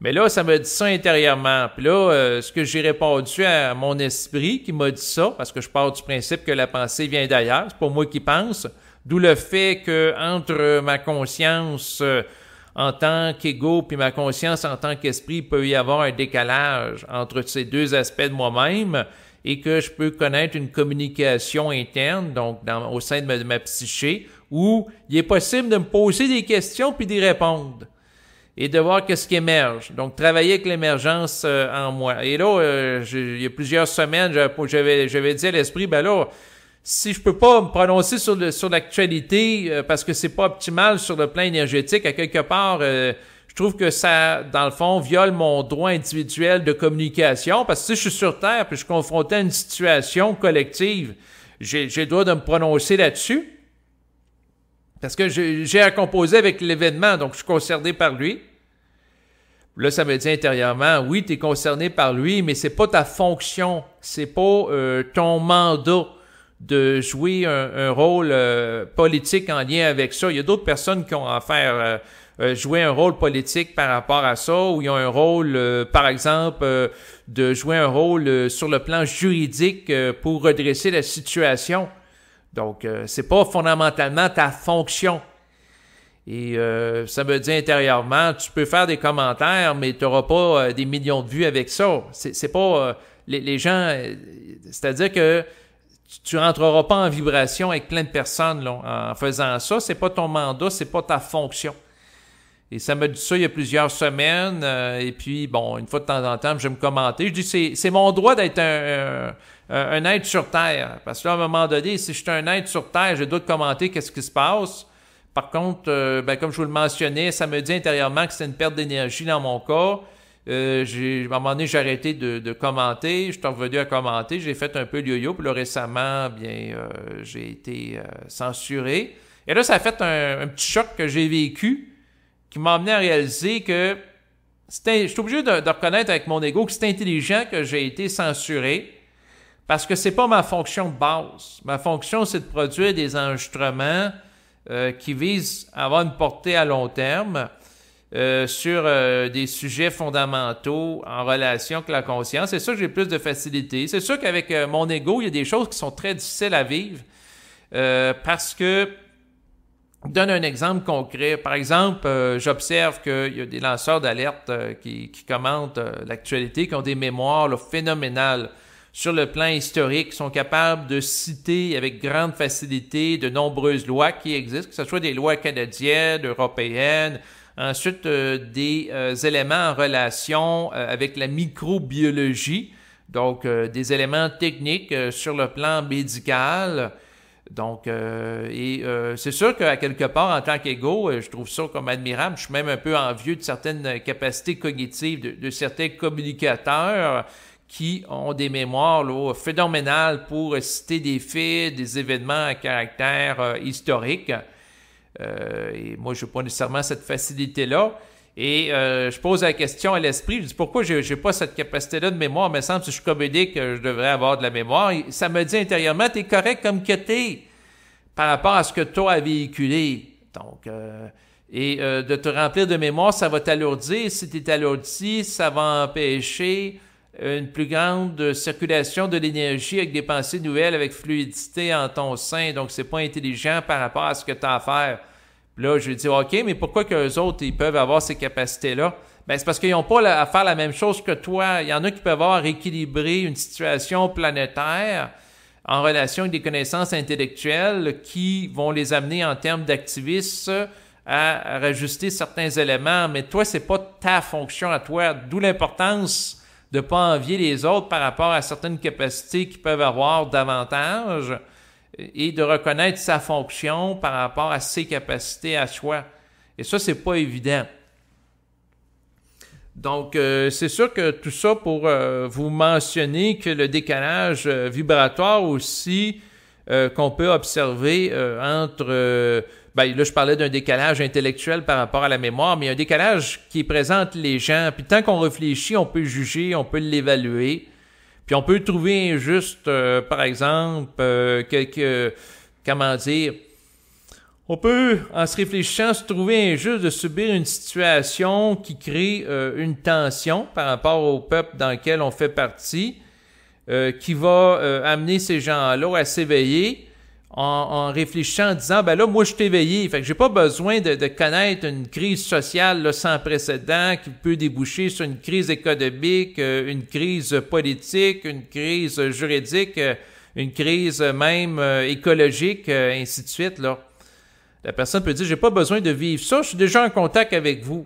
Mais là, ça me dit ça intérieurement. Puis là, euh, ce que j'ai répondu à mon esprit qui m'a dit ça, parce que je pars du principe que la pensée vient d'ailleurs, c'est pas moi qui pense, d'où le fait que entre ma conscience en tant qu'ego puis ma conscience en tant qu'esprit, il peut y avoir un décalage entre ces deux aspects de moi-même et que je peux connaître une communication interne, donc au sein de ma, psyché, où il est possible de me poser des questions puis d'y répondre et de voir qu'est-ce qui émerge. Donc, travailler avec l'émergence euh, en moi. Et là, euh, il y a plusieurs semaines, j'avais, dit à l'esprit, ben là, si je peux pas me prononcer sur, le, sur l'actualité euh, parce que c'est pas optimal sur le plan énergétique, à quelque part, je trouve que ça, dans le fond, viole mon droit individuel de communication parce que si je suis sur Terre puis je suis confronté à une situation collective, j'ai le droit de me prononcer là-dessus parce que j'ai à composer avec l'événement, donc je suis concerné par lui. Là, ça me dit intérieurement, oui, tu es concerné par lui, mais c'est pas ta fonction, c'est pas euh, ton mandat de jouer un, rôle euh, politique en lien avec ça. Il y a d'autres personnes qui ont affaire... Euh, euh, jouer un rôle politique par rapport à ça, ou ils ont un rôle, euh, par exemple, euh, de jouer un rôle sur le plan juridique pour redresser la situation. Donc, c'est pas fondamentalement ta fonction. Et ça me dit intérieurement, tu peux faire des commentaires, mais tu n'auras pas des millions de vues avec ça. C'est pas les, gens, c'est-à-dire que tu, ne rentreras pas en vibration avec plein de personnes en faisant ça. C'est pas ton mandat, c'est pas ta fonction. Et ça m'a dit ça il y a plusieurs semaines. Euh, et puis, bon, une fois de temps en temps, je vais me commenter. Je dis, c'est mon droit d'être un, un, être sur Terre. Parce que à un moment donné, si je suis un être sur Terre, j'ai dois commenter qu'est-ce qui se passe. Par contre, euh, ben, comme je vous le mentionnais, ça me dit intérieurement que c'est une perte d'énergie dans mon corps. Euh, j'ai, à un moment donné, j'ai arrêté de, commenter, je suis revenu à commenter, j'ai fait un peu le yo-yo, puis là, récemment, bien, j'ai été censuré. Et là, ça a fait un petit choc que j'ai vécu qui m'a amené à réaliser que je suis obligé de, reconnaître avec mon ego que c'est intelligent que j'ai été censuré parce que c'est pas ma fonction de base. Ma fonction, c'est de produire des enregistrements euh, qui visent à avoir une portée à long terme euh, sur euh, des sujets fondamentaux en relation avec la conscience. C'est ça que j'ai plus de facilité. C'est sûr qu'avec mon ego, il y a des choses qui sont très difficiles à vivre parce que donne un exemple concret. Par exemple, euh, j'observe qu'il y a des lanceurs d'alerte euh, qui, commentent euh, l'actualité, qui ont des mémoires phénoménales sur le plan historique, sont capables de citer avec grande facilité de nombreuses lois qui existent, que ce soit des lois canadiennes, européennes, ensuite des éléments en relation avec la microbiologie, donc des éléments techniques sur le plan médical, donc, euh, et euh, c'est sûr qu'à quelque part, en tant qu'ego, euh, je trouve ça comme admirable. Je suis même un peu envieux de certaines capacités cognitives de, certains communicateurs qui ont des mémoires phénoménales pour citer des faits, des événements à caractère historique. et moi, je n'ai pas nécessairement cette facilité-là. Et euh, je pose la question à l'esprit, je dis pourquoi j'ai, n'ai pas cette capacité-là de mémoire, mais semble que je suis comédique, je devrais avoir de la mémoire. ça me dit intérieurement, tu es correct comme que es, par rapport à ce que toi as véhiculé. Donc, euh, et euh, de te remplir de mémoire, ça va t'alourdir. Si tu alourdi, ça va empêcher une plus grande circulation de l'énergie avec des pensées nouvelles, avec fluidité en ton sein. Donc, c'est pas intelligent par rapport à ce que tu as à faire là, je lui dis « OK, mais pourquoi qu'eux autres, ils peuvent avoir ces capacités-là? Ben, c'est parce qu'ils n'ont pas à faire la même chose que toi. Il y en a qui peuvent avoir équilibré une situation planétaire en relation avec des connaissances intellectuelles qui vont les amener en termes d'activistes à rajuster certains éléments. Mais toi, c'est pas ta fonction à toi. D'où l'importance de pas envier les autres par rapport à certaines capacités qu'ils peuvent avoir davantage et de reconnaître sa fonction par rapport à ses capacités à soi. Et ça, n'est pas évident. Donc, euh, c'est sûr que tout ça pour euh, vous mentionner que le décalage euh, vibratoire aussi qu'on peut observer entre... Ben, là, je parlais d'un décalage intellectuel par rapport à la mémoire, mais un décalage qui présente les gens. Puis tant qu'on réfléchit, on peut juger, on peut l'évaluer. Puis on peut trouver injuste, euh, par exemple, euh, quelques... Comment dire? On peut, en se réfléchissant, se trouver injuste de subir une situation qui crée euh, une tension par rapport au peuple dans lequel on fait partie, qui va amener ces gens-là à s'éveiller, en, réfléchissant en disant ben là moi je suis éveillé fait j'ai pas besoin de, connaître une crise sociale sans précédent qui peut déboucher sur une crise économique euh, une crise politique une crise juridique euh, une crise même euh, écologique ainsi de suite là la personne peut dire j'ai pas besoin de vivre ça je suis déjà en contact avec vous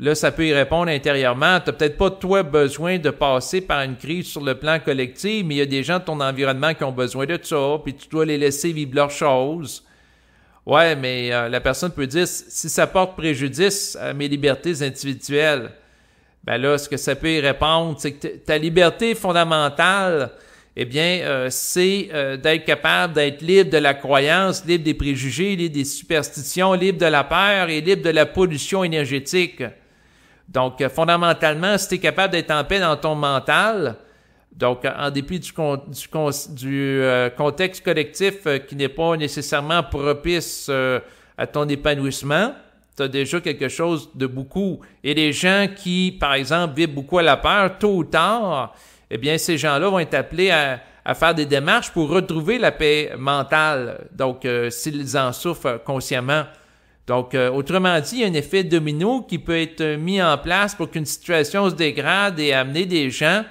Là, ça peut y répondre intérieurement. Tu n'as peut-être pas, toi, besoin de passer par une crise sur le plan collectif, mais il y a des gens de ton environnement qui ont besoin de ça, puis tu dois les laisser vivre leurs choses. Ouais, mais euh, la personne peut dire si ça porte préjudice à mes libertés individuelles, ben là, ce que ça peut y répondre, c'est que ta liberté fondamentale, eh bien, euh, c'est euh, d'être capable d'être libre de la croyance, libre des préjugés, libre des superstitions, libre de la peur et libre de la pollution énergétique. Donc, euh, fondamentalement, si tu es capable d'être en paix dans ton mental, donc euh, en dépit du, du, euh, contexte collectif qui n'est pas nécessairement propice à ton épanouissement, tu as déjà quelque chose de beaucoup. Et les gens qui, par exemple, vivent beaucoup à la peur, tôt ou tard, eh bien, ces gens-là vont être appelés à, faire des démarches pour retrouver la paix mentale, donc s'ils en souffrent consciemment. Donc, euh, autrement dit, il y a un effet domino qui peut être euh, mis en place pour qu'une situation se dégrade et amener des gens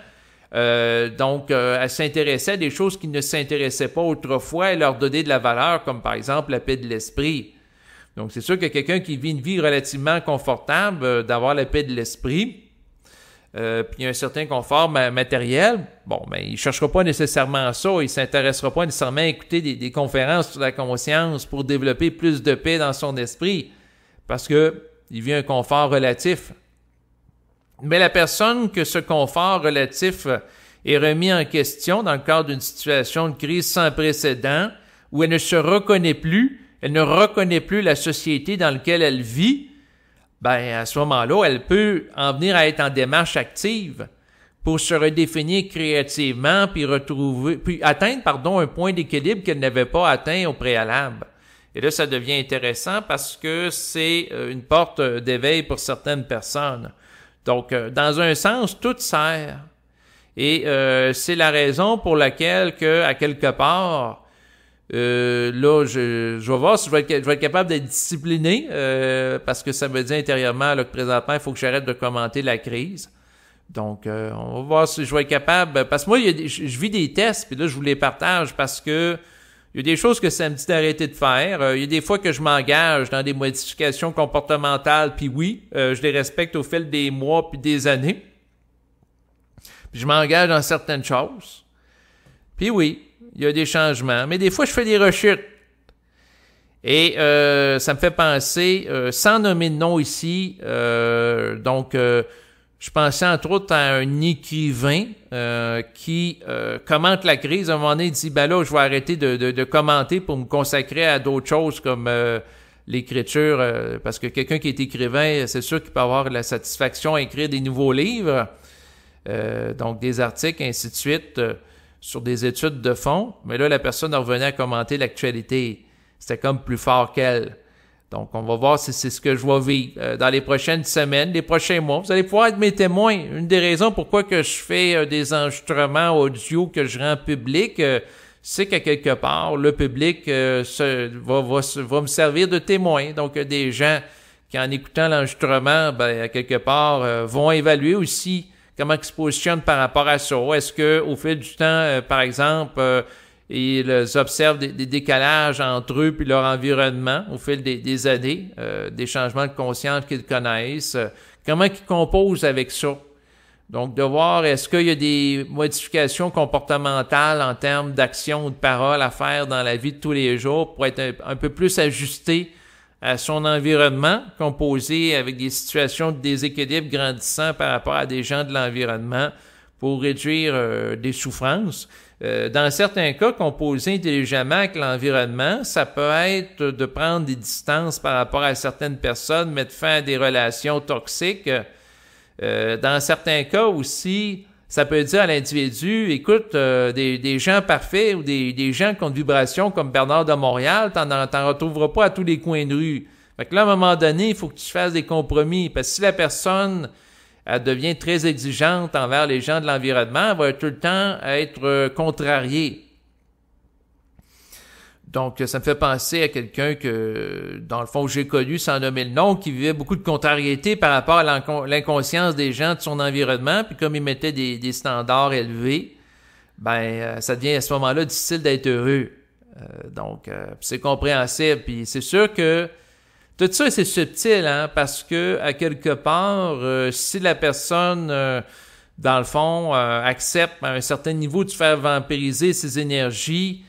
euh, donc à s'intéresser à des choses qui ne s'intéressaient pas autrefois et leur donner de la valeur, comme par exemple la paix de l'esprit. Donc, c'est sûr que quelqu'un qui vit une vie relativement confortable, d'avoir la paix de l'esprit, euh, a un certain confort matériel, bon, ben, il ne cherchera pas nécessairement ça, il ne s'intéressera pas nécessairement à écouter des, des, conférences sur la conscience pour développer plus de paix dans son esprit, parce que il vit un confort relatif. Mais la personne que ce confort relatif est remis en question dans le cadre d'une situation de crise sans précédent, où elle ne se reconnaît plus, elle ne reconnaît plus la société dans laquelle elle vit, ben à ce moment-là, elle peut en venir à être en démarche active pour se redéfinir créativement puis retrouver puis atteindre pardon un point d'équilibre qu'elle n'avait pas atteint au préalable. Et là ça devient intéressant parce que c'est euh, une porte euh, d'éveil pour certaines personnes. Donc euh, dans un sens tout sert. Et c'est la raison pour laquelle que à quelque part euh, là, je, je vais voir si je vais être, capable d'être discipliné euh, parce que ça me dit intérieurement là, que présentement, il faut que j'arrête de commenter la crise. Donc, euh, on va voir si je vais être capable. Parce que moi, je, vis des tests, puis là, je vous les partage parce que il y a des choses que ça me dit d'arrêter de faire. Euh, il y a des fois que je m'engage dans des modifications comportementales, puis oui, je les respecte au fil des mois puis des années. Puis je m'engage dans certaines choses. Puis oui, il y a des changements, mais des fois, je fais des rechutes. Et euh, ça me fait penser, euh, sans nommer de nom ici, euh, donc je pensais entre autres à un écrivain qui commente la crise. À un moment donné, il dit, ben là, je vais arrêter de, de commenter pour me consacrer à d'autres choses comme l'écriture, parce que quelqu'un qui est écrivain, c'est sûr qu'il peut avoir la satisfaction à écrire des nouveaux livres, donc des articles, ainsi de suite sur des études de fond, mais là, la personne revenait à commenter l'actualité. C'était comme plus fort qu'elle. Donc, on va voir si c'est ce que je vais vivre euh, dans les prochaines semaines, les prochains mois. Vous allez pouvoir être mes témoins. Une des raisons pourquoi que je fais euh, des enregistrements audio que je rends public, euh, c'est qu'à quelque part, le public se, va, me servir de témoin. Donc, des gens qui, en écoutant l'enregistrement, ben, à quelque part, vont évaluer aussi comment ils se positionnent par rapport à ça. Est-ce que au fil du temps, euh, par exemple, euh, ils euh, observent des, décalages entre eux puis leur environnement au fil des, années, des changements de conscience qu'ils connaissent, comment ils composent avec ça? Donc, de voir est-ce qu'il y a des modifications comportementales en termes d'action ou de parole à faire dans la vie de tous les jours pour être un, un peu plus ajustés à son environnement, composé avec des situations de déséquilibre grandissant par rapport à des gens de l'environnement pour réduire euh, des souffrances. Euh, dans certains cas, composer intelligemment avec l'environnement, ça peut être de prendre des distances par rapport à certaines personnes, mettre fin à des relations toxiques. Euh, dans certains cas aussi, ça peut dire à l'individu, écoute, euh, des, des, gens parfaits ou des, des, gens qui ont de vibrations comme Bernard de Montréal, t'en, t'en retrouveras pas à tous les coins de rue. Fait que là, à un moment donné, il faut que tu fasses des compromis. Parce que si la personne elle devient très exigeante envers les gens de l'environnement, elle va tout le temps être euh, contrariée. Donc, ça me fait penser à quelqu'un que, dans le fond, j'ai connu sans nommer le nom, qui vivait beaucoup de contrariété par rapport à l'inconscience des gens de son environnement. Puis comme il mettait des, standards élevés, ben, euh, ça devient à ce moment-là difficile d'être heureux. Euh, donc, euh, c'est compréhensible. Puis c'est sûr que tout ça, c'est subtil, hein, parce que, à quelque part, si la personne dans le fond, accepte à un certain niveau de faire vampiriser ses énergies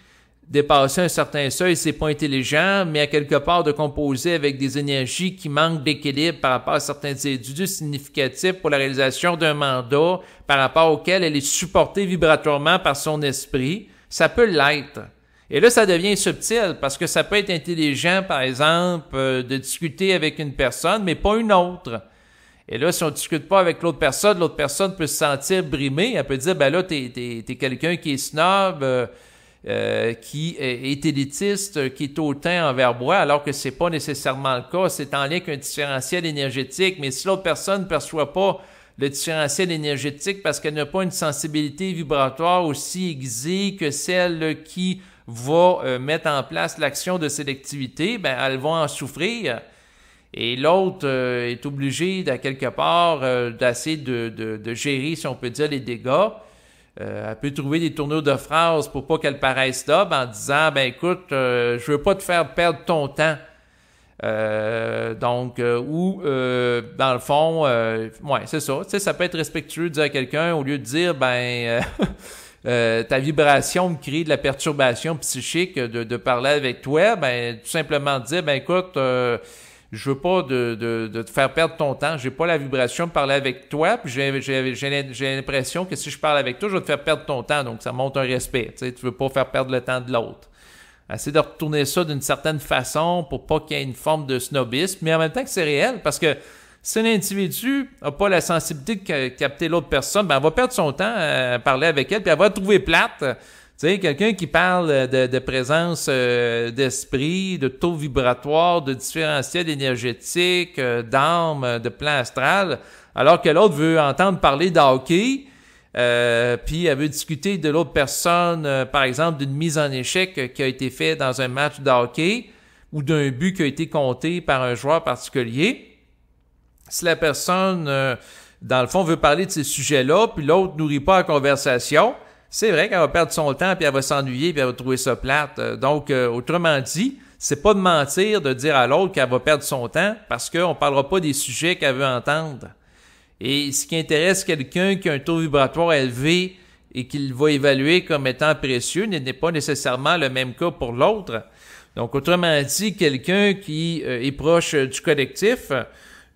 dépasser un certain seuil, c'est pas intelligent, mais à quelque part de composer avec des énergies qui manquent d'équilibre par rapport à certains individus significatifs pour la réalisation d'un mandat par rapport auquel elle est supportée vibratoirement par son esprit, ça peut l'être. Et là, ça devient subtil parce que ça peut être intelligent, par exemple, euh, de discuter avec une personne, mais pas une autre. Et là, si on discute pas avec l'autre personne, l'autre personne peut se sentir brimée. Elle peut dire, ben là, t'es, quelqu'un qui est snob, euh, euh, qui est élitiste, euh, qui est hautain envers moi, alors que c'est pas nécessairement le cas. C'est en lien qu'un différentiel énergétique, mais si l'autre personne ne perçoit pas le différentiel énergétique parce qu'elle n'a pas une sensibilité vibratoire aussi aiguisée que celle qui va euh, mettre en place l'action de sélectivité, ben, elle va en souffrir. Et l'autre est obligé, d'à quelque part, d'essayer de, gérer, si on peut dire, les dégâts. Euh, elle peut trouver des tourneaux de phrases pour pas qu'elle paraisse d'ob en disant ben écoute, euh, je veux pas te faire perdre ton temps. Euh, donc, euh, ou euh, dans le fond, ouais, c'est ça. Tu sais, ça peut être respectueux de dire à quelqu'un au lieu de dire ben ta vibration me crée de la perturbation psychique de, de parler avec toi, ben tout simplement dire ben écoute je veux pas de, de, de, te faire perdre ton temps, j'ai pas la vibration de parler avec toi, puis j'ai l'impression que si je parle avec toi, je vais te faire perdre ton temps, donc ça montre un respect, tu sais, veux pas faire perdre le temps de l'autre. Essaye de retourner ça d'une certaine façon pour pas qu'il y ait une forme de snobisme, mais en même temps que c'est réel, parce que si l'individu n'a pas la sensibilité de capter l'autre personne, ben, elle va perdre son temps à parler avec elle, puis elle va trouver plate quelqu'un qui parle de, présence euh, d'esprit, de taux vibratoire, de différentiel énergétique, euh, d'armes, de plan astral, alors que l'autre veut entendre parler d'hockey, euh, puis elle veut discuter de l'autre personne, euh, par exemple, d'une mise en échec qui a été faite dans un match d'hockey ou d'un but qui a été compté par un joueur particulier. Si la personne, dans le fond, veut parler de ces sujets-là, puis l'autre nourrit pas la conversation, c'est vrai qu'elle va perdre son temps, puis elle va s'ennuyer, puis elle va trouver ça plate. Euh, donc, euh, autrement dit, c'est pas de mentir de dire à l'autre qu'elle va perdre son temps parce qu'on parlera pas des sujets qu'elle veut entendre. Et ce qui intéresse quelqu'un qui a un taux vibratoire élevé et qu'il va évaluer comme étant précieux n'est pas nécessairement le même cas pour l'autre. Donc, autrement dit, quelqu'un qui euh, est proche du collectif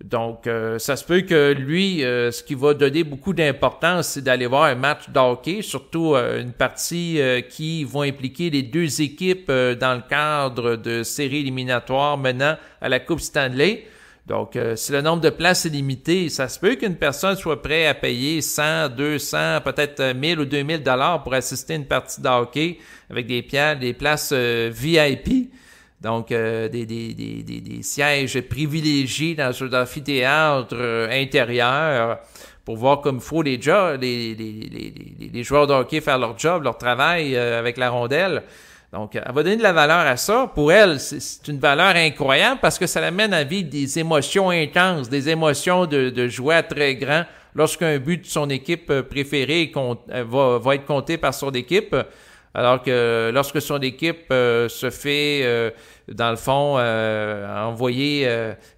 donc, euh, ça se peut que lui, euh, ce qui va donner beaucoup d'importance, c'est d'aller voir un match d'hockey, surtout euh, une partie qui va impliquer les deux équipes dans le cadre de séries éliminatoires menant à la Coupe Stanley. Donc, si le nombre de places est limité, ça se peut qu'une personne soit prête à payer 100, 200, peut-être 1000 ou 2000 dollars pour assister à une partie de avec des, des places VIP. Donc, euh, des, sièges privilégiés dans un amphithéâtre euh, intérieur pour voir comme il faut les, les, joueurs de hockey faire leur job, leur travail euh, avec la rondelle. Donc, elle va donner de la valeur à ça. Pour elle, c'est une valeur incroyable parce que ça l'amène à vivre des émotions intenses, des émotions de, de joie très grand lorsqu'un but de son équipe préférée va, être compté par son équipe. Alors que lorsque son équipe euh, se fait, euh, dans le fond, euh, envoyer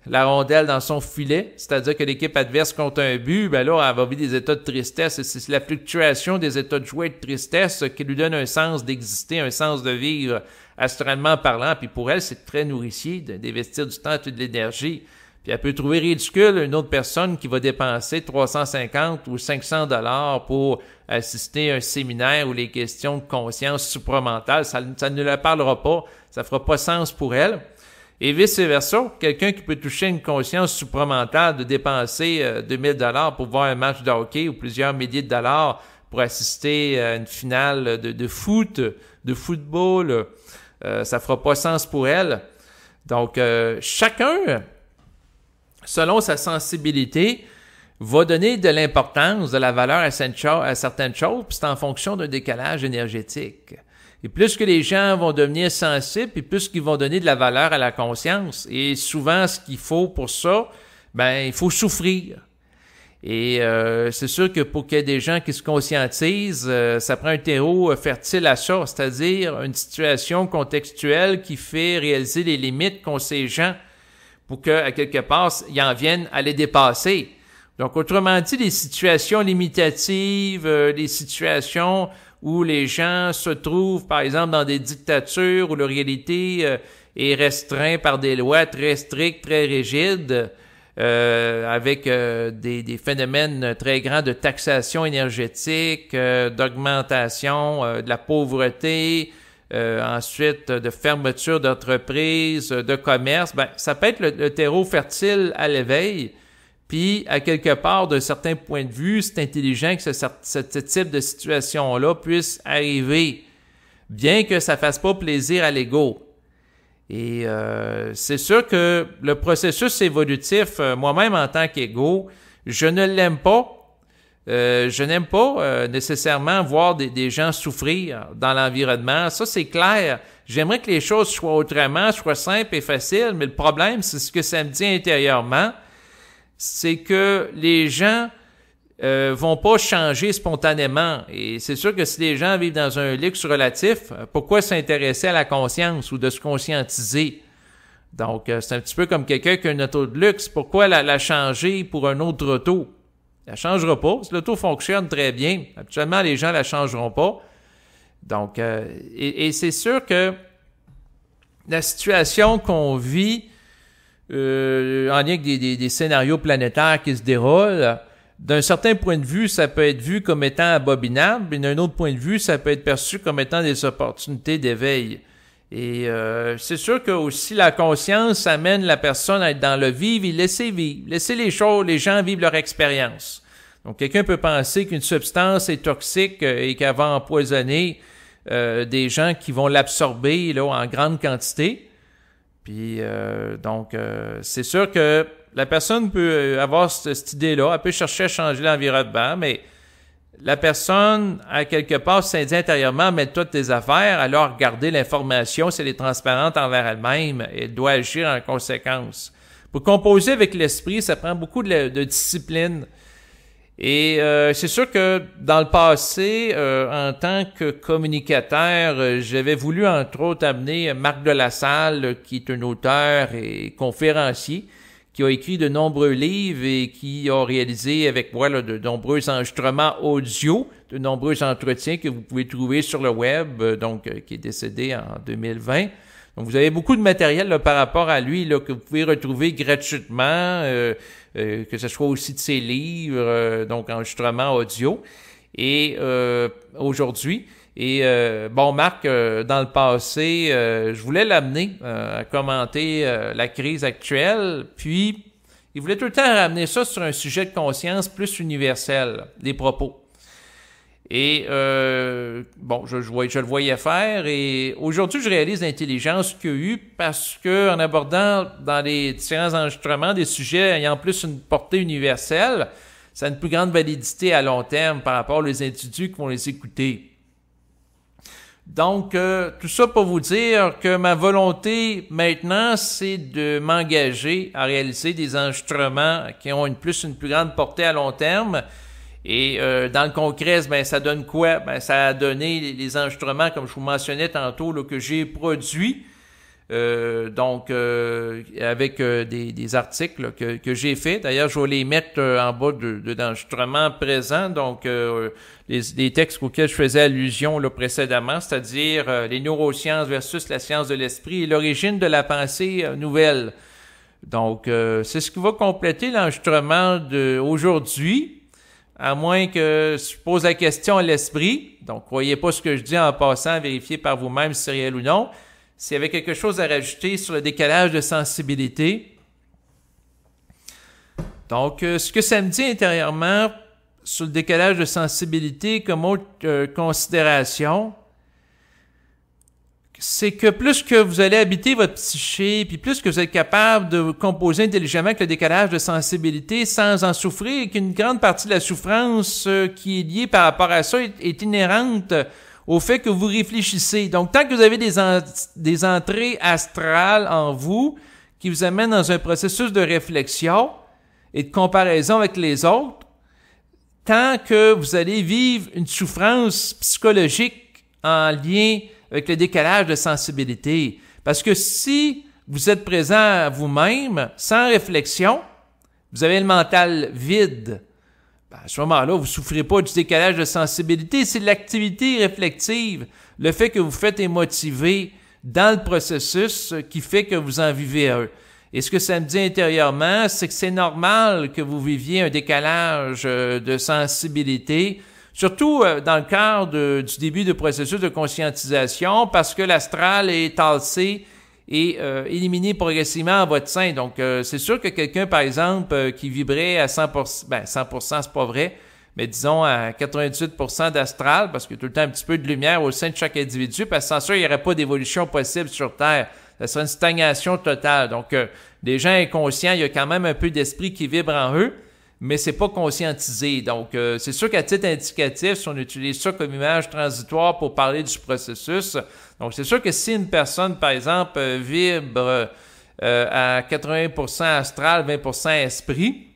la rondelle dans son filet, c'est-à-dire que l'équipe adverse compte un but, ben là, elle va vivre des états de tristesse. C'est la fluctuation des états de joie et de tristesse qui lui donne un sens d'exister, un sens de vivre, astralement parlant. Puis pour elle, c'est très nourricier d'investir du temps et de l'énergie. Puis elle peut trouver ridicule une autre personne qui va dépenser 350 ou 500 dollars pour assister à un séminaire où les questions de conscience supramentale, ça, ne la parlera pas, ça fera pas sens pour elle. Et vice-versa, quelqu'un qui peut toucher une conscience supramentale de dépenser 2000 euh, dollars pour voir un match de hockey ou plusieurs milliers de dollars pour assister à une finale de, foot, de football, ça euh, ça fera pas sens pour elle. Donc, euh, chacun, selon sa sensibilité, va donner de l'importance, de la valeur à, certaines choses, puis c'est en fonction d'un décalage énergétique. Et plus que les gens vont devenir sensibles, et plus qu'ils vont donner de la valeur à la conscience. Et souvent, ce qu'il faut pour ça, ben, il faut souffrir. Et euh, c'est sûr que pour qu'il y ait des gens qui se conscientisent, euh, ça prend un terreau euh, fertile à ça, c'est-à-dire une situation contextuelle qui fait réaliser les limites qu'ont ces gens pour que, à quelque part, ils en viennent à les dépasser. Donc, autrement dit, les situations limitatives, euh, les situations où les gens se trouvent, par exemple, dans des dictatures où la réalité euh, est restreinte par des lois très strictes, très rigides, euh, avec des, phénomènes très grands de taxation énergétique, d'augmentation de la pauvreté, ensuite de fermeture d'entreprises, de commerce, ben, ça peut être le terreau fertile à l'éveil puis, à quelque part, d'un certain point de vue, c'est intelligent que ce, type de situation-là puisse arriver, bien que ça fasse pas plaisir à l'ego. Et euh, c'est sûr que le processus évolutif, euh, moi-même en tant qu'ego, je ne l'aime pas. Euh, je n'aime pas nécessairement voir des, des, gens souffrir dans l'environnement. Ça, c'est clair. J'aimerais que les choses soient autrement, soient simples et faciles, mais le problème, c'est ce que ça me dit intérieurement c'est que les gens euh, vont pas changer spontanément. Et c'est sûr que si les gens vivent dans un luxe relatif, euh, pourquoi s'intéresser à la conscience ou de se conscientiser? Donc, euh, c'est un petit peu comme quelqu'un qui a une auto de luxe. Pourquoi la, changer pour un autre auto? Elle changera pas. Si l'auto fonctionne très bien, Actuellement, les gens la changeront pas. Donc, euh, et c'est sûr que la situation qu'on vit euh, en lien avec des, scénarios planétaires qui se déroulent. D'un certain point de vue, ça peut être vu comme étant abominable, mais d'un autre point de vue, ça peut être perçu comme étant des opportunités d'éveil. Et euh, c'est sûr que aussi la conscience amène la personne à être dans le vivre et laisser vivre, laisser les choses, les gens vivre leur expérience. Donc quelqu'un peut penser qu'une substance est toxique euh, et qu'elle va empoisonner des gens qui vont l'absorber en grande quantité. Puis euh, donc, euh, c'est sûr que la personne peut euh, avoir cette, idée-là, elle peut chercher à changer l'environnement, mais la personne, à quelque part, s'est intérieurement, mais toutes tes affaires, alors garder l'information, si elle est transparente envers elle-même, elle doit agir en conséquence. Pour composer avec l'esprit, ça prend beaucoup de discipline. Et euh, c'est sûr que dans le passé, euh, en tant que communicateur, euh, j'avais voulu entre autres amener Marc Delassalle, qui est un auteur et conférencier, qui a écrit de nombreux livres et qui a réalisé avec moi de nombreux enregistrements audio, de nombreux entretiens que vous pouvez trouver sur le web, donc qui est décédé en 2020. Donc vous avez beaucoup de matériel par rapport à lui que vous pouvez retrouver gratuitement. Euh, que ce soit aussi de ses livres, euh, donc enregistrement audio. Et euh, aujourd'hui, et bon, Marc, dans le passé, je voulais l'amener à commenter la crise actuelle, puis il voulait tout le temps ramener ça sur un sujet de conscience plus universel, des propos. Et euh, bon, je, je, le voyais faire. Et aujourd'hui, je réalise l'intelligence qu'il y a eu parce que en abordant dans les différents enregistrements des sujets ayant plus une portée universelle, ça a une plus grande validité à long terme par rapport aux individus qui vont les écouter. Donc, euh, tout ça pour vous dire que ma volonté maintenant, c'est de m'engager à réaliser des enregistrements qui ont une plus une plus grande portée à long terme et euh, dans le concret, ben, ça donne quoi? Ben, ça a donné les, enregistrements, comme je vous mentionnais tantôt, que j'ai produits. Euh, donc, euh, avec des, articles que, j'ai faits. D'ailleurs, je vais les mettre en bas de, de l'enregistrement présent. Donc, les, textes auxquels je faisais allusion précédemment, c'est-à-dire les neurosciences versus la science de l'esprit et l'origine de la pensée nouvelle. Donc, c'est ce qui va compléter l'enregistrement d'aujourd'hui à moins que je pose la question à l'esprit. Donc, croyez pas ce que je dis en passant, vérifiez par vous-même si c'est réel ou non. S'il y avait quelque chose à rajouter sur le décalage de sensibilité. Donc, euh, ce que ça me dit intérieurement sur le décalage de sensibilité comme autre euh, considération, c'est que plus que vous allez habiter votre psyché, puis plus que vous êtes capable de composer intelligemment avec le décalage de sensibilité sans en souffrir, et qu'une grande partie de la souffrance euh, qui est liée par rapport à ça est, inhérente au fait que vous réfléchissez. Donc, tant que vous avez des, des entrées astrales en vous qui vous amènent dans un processus de réflexion et de comparaison avec les autres, tant que vous allez vivre une souffrance psychologique en lien avec le décalage de sensibilité. Parce que si vous êtes présent à vous-même, sans réflexion, vous avez le mental vide. Ben, à ce moment-là, vous souffrez pas du décalage de sensibilité. C'est l'activité réflexive, le fait que vous faites émotiver dans le processus qui fait que vous en vivez un. Et ce que ça me dit intérieurement, c'est que c'est normal que vous viviez un décalage euh, de sensibilité Surtout euh, dans le cadre du début du processus de conscientisation, parce que l'astral est alcé et euh, éliminé progressivement en votre sein. Donc, euh, c'est sûr que quelqu'un, par exemple, qui vibrait à 100%, ben 100%, c'est pas vrai, mais disons à 98% d'astral, parce a tout le temps un petit peu de lumière au sein de chaque individu, parce que sans ça, il n'y aurait pas d'évolution possible sur Terre. Ça serait une stagnation totale. Donc, des gens inconscients, il y a quand même un peu d'esprit qui vibre en eux mais c'est pas conscientisé. Donc, euh, c'est sûr qu'à titre indicatif, si on utilise ça comme image transitoire pour parler du processus, donc c'est sûr que si une personne, par exemple, euh, vibre euh, à 80% astral, 20% esprit,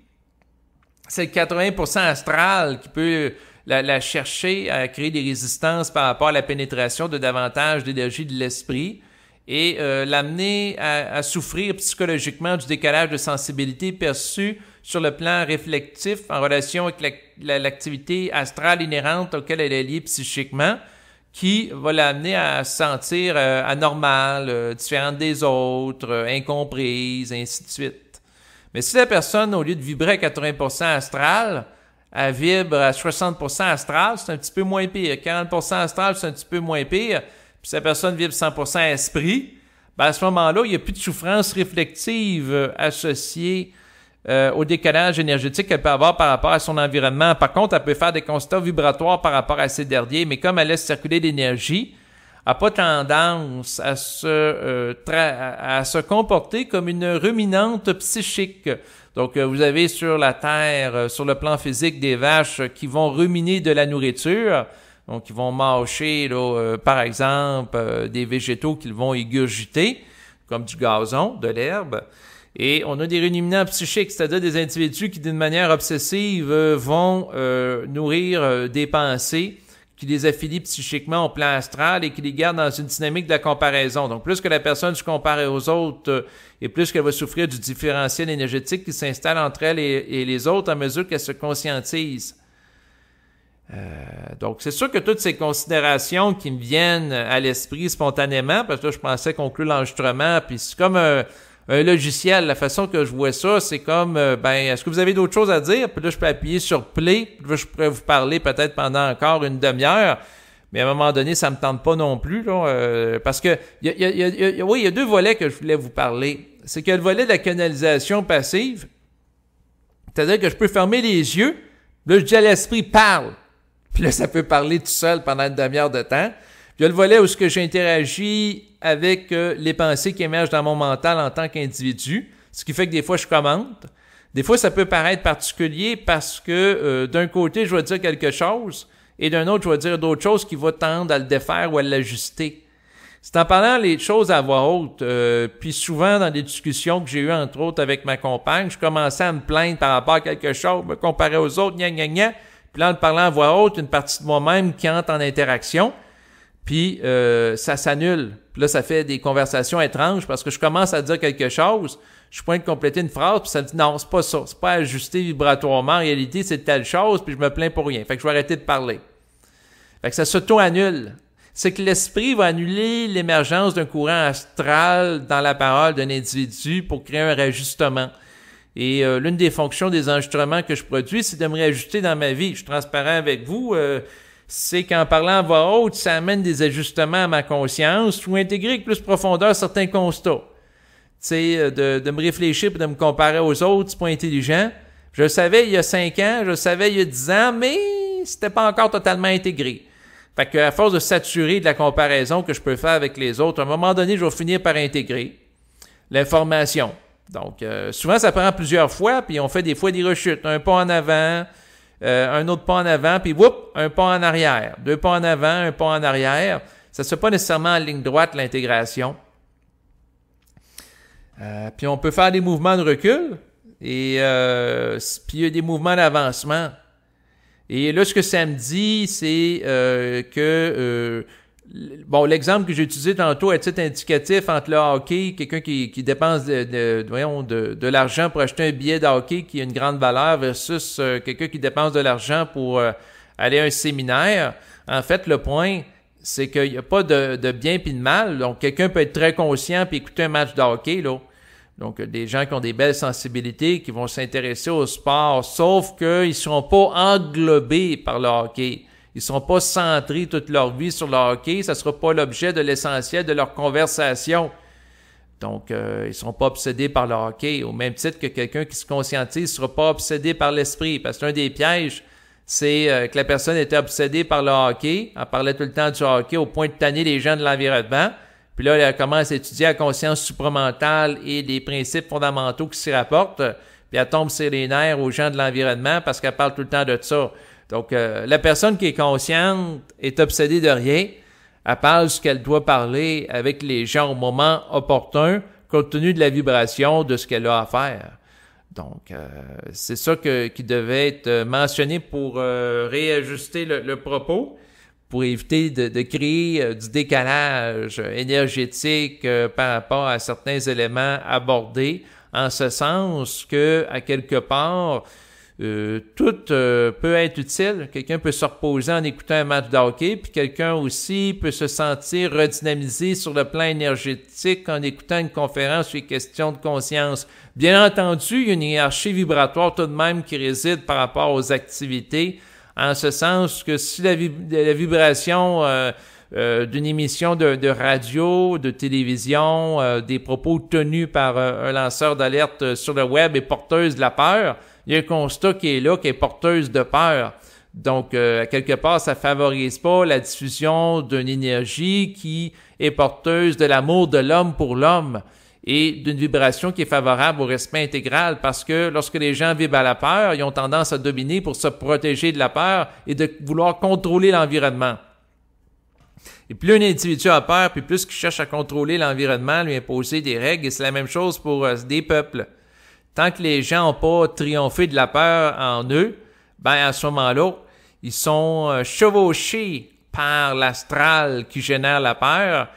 c'est le 80% astral qui peut la, chercher à créer des résistances par rapport à la pénétration de davantage d'énergie de l'esprit et l'amener à, souffrir psychologiquement du décalage de sensibilité perçu sur le plan réflectif en relation avec l'activité astrale inhérente auquel elle est liée psychiquement, qui va l'amener à se sentir euh, anormale, euh, différente des autres, euh, incomprise, ainsi de suite. Mais si la personne, au lieu de vibrer à 80% astral, elle vibre à 60% astral, c'est un petit peu moins pire. 40% astral, c'est un petit peu moins pire. Puis si la personne vibre 100% esprit, ben, à ce moment-là, il n'y a plus de souffrance réflective associée euh, au décalage énergétique qu'elle peut avoir par rapport à son environnement. Par contre, elle peut faire des constats vibratoires par rapport à ces derniers, mais comme elle laisse circuler l'énergie, a pas tendance à se, euh, à se comporter comme une ruminante psychique. Donc, euh, vous avez sur la terre, sur le plan physique, des vaches qui vont ruminer de la nourriture. Donc, ils vont mâcher, par exemple, des végétaux qu'ils vont égurgiter, comme du gazon, de l'herbe. Et on a des rénuminants psychiques, c'est-à-dire des individus qui, d'une manière obsessive, euh, vont euh, nourrir euh, des pensées qui les affilient psychiquement au plan astral et qui les gardent dans une dynamique de la comparaison. Donc, plus que la personne se compare aux autres et plus qu'elle va souffrir du différentiel énergétique qui s'installe entre elle et, les autres à mesure qu'elle se conscientise. donc, c'est sûr que toutes ces considérations qui me viennent à l'esprit spontanément, parce que là, je pensais conclure l'enregistrement, puis c'est comme un logiciel. La façon que je vois ça, c'est comme, euh, ben, est-ce que vous avez d'autres choses à dire? Puis là, je peux appuyer sur play. Puis là, je pourrais vous parler peut-être pendant encore une demi-heure. Mais à un moment donné, ça me tente pas non plus, là, euh, parce que, y y a, oui, il y a deux volets que je voulais vous parler. C'est que le volet de la canalisation passive, c'est-à-dire que je peux fermer les yeux, là, je dis à l'esprit, parle. Puis là, ça peut parler tout seul pendant une demi-heure de temps. Il y a le volet où ce que j'interagis avec euh, les pensées qui émergent dans mon mental en tant qu'individu, ce qui fait que des fois je commente. Des fois, ça peut paraître particulier parce que euh, d'un côté, je vais dire quelque chose et d'un autre, je vais dire d'autres choses qui vont tendre à le défaire ou à l'ajuster. C'est en parlant les choses à voix haute, euh, puis souvent dans des discussions que j'ai eues entre autres avec ma compagne, je commençais à me plaindre par rapport à quelque chose, me comparer aux autres, gna gna gna. Puis là, en parlant à voix haute, une partie de moi-même qui entre en interaction, puis euh, ça s'annule. là, ça fait des conversations étranges parce que je commence à dire quelque chose, je suis point de compléter une phrase, puis ça me dit non, c'est pas ça, c'est pas ajusté vibratoirement, en réalité, c'est telle chose, puis je me plains pour rien. Fait que je vais arrêter de parler. Fait que ça s'auto-annule. C'est que l'esprit va annuler l'émergence d'un courant astral dans la parole d'un individu pour créer un réajustement. Et euh, l'une des fonctions des enregistrements que je produis, c'est de me réajuster dans ma vie. Je suis transparent avec vous. Euh, c'est qu'en parlant à voix haute, ça amène des ajustements à ma conscience ou intégrer avec plus profondeur certains constats. Tu sais, euh, de, de me réfléchir et de me comparer aux autres, c'est pas intelligent. Je le savais il y a cinq ans, je le savais il y a dix ans, mais c'était pas encore totalement intégré. Fait à force de saturer de la comparaison que je peux faire avec les autres, à un moment donné, je vais finir par intégrer l'information. Donc, euh, souvent, ça prend plusieurs fois, puis on fait des fois des rechutes. Un pas en avant, euh, un autre pas en avant, puis whoop, un pas en arrière, deux pas en avant, un pas en arrière. Ça ne se pas nécessairement en ligne droite, l'intégration. Euh, puis on peut faire des mouvements de recul, et euh, puis y a des mouvements d'avancement. Et là, ce que ça me dit, c'est euh, que Bon, l'exemple que j'ai utilisé tantôt est titre indicatif entre le hockey, quelqu'un qui, dépense de, l'argent pour acheter un billet de hockey qui a une grande valeur versus euh, quelqu'un qui dépense de l'argent pour euh, aller à un séminaire. En fait, le point, c'est qu'il n'y a pas de, bien puis de mal. Donc, quelqu'un peut être très conscient puis écouter un match de hockey, là. Donc, des gens qui ont des belles sensibilités, qui vont s'intéresser au sport, sauf qu'ils ne seront pas englobés par le hockey. Ils sont pas centrés toute leur vie sur le hockey. Ça sera pas l'objet de l'essentiel de leur conversation. Donc, ils euh, ils sont pas obsédés par le hockey. Au même titre que quelqu'un qui se conscientise sera pas obsédé par l'esprit. Parce qu'un des pièges, c'est euh, que la personne était obsédée par le hockey, elle parlait tout le temps du hockey au point de tanner les gens de l'environnement. Puis là, elle commence à étudier la conscience supramentale et les principes fondamentaux qui s'y rapportent. Puis elle tombe sur les nerfs aux gens de l'environnement parce qu'elle parle tout le temps de ça. Donc, euh, la personne qui est consciente est obsédée de rien. Elle parle ce qu'elle doit parler avec les gens au moment opportun, compte tenu de la vibration de ce qu'elle a à faire. Donc, euh, c'est ça qui devait être mentionné pour euh, réajuster le, propos, pour éviter de, de créer du décalage énergétique par rapport à certains éléments abordés, en ce sens que, à quelque part, euh, tout euh, peut être utile. Quelqu'un peut se reposer en écoutant un match de hockey, puis quelqu'un aussi peut se sentir redynamisé sur le plan énergétique en écoutant une conférence sur les questions de conscience. Bien entendu, il y a une hiérarchie vibratoire tout de même qui réside par rapport aux activités, en ce sens que si la, vibration... Euh, euh, d'une émission de, radio, de télévision, euh, des propos tenus par euh, un lanceur d'alerte sur le web et porteuse de la peur, il y a un constat qui est là, qui est porteuse de peur. Donc, quelque part, ça favorise pas la diffusion d'une énergie qui est porteuse de l'amour de l'homme pour l'homme et d'une vibration qui est favorable au respect intégral parce que lorsque les gens vivent à la peur, ils ont tendance à dominer pour se protéger de la peur et de vouloir contrôler l'environnement. Et plus un individu a peur, puis plus qu'il cherche à contrôler l'environnement, lui imposer des règles, et c'est la même chose pour euh, des peuples. Tant que les gens n'ont pas triomphé de la peur en eux, ben à ce moment-là, ils sont euh, chevauchés par l'astral qui génère la peur,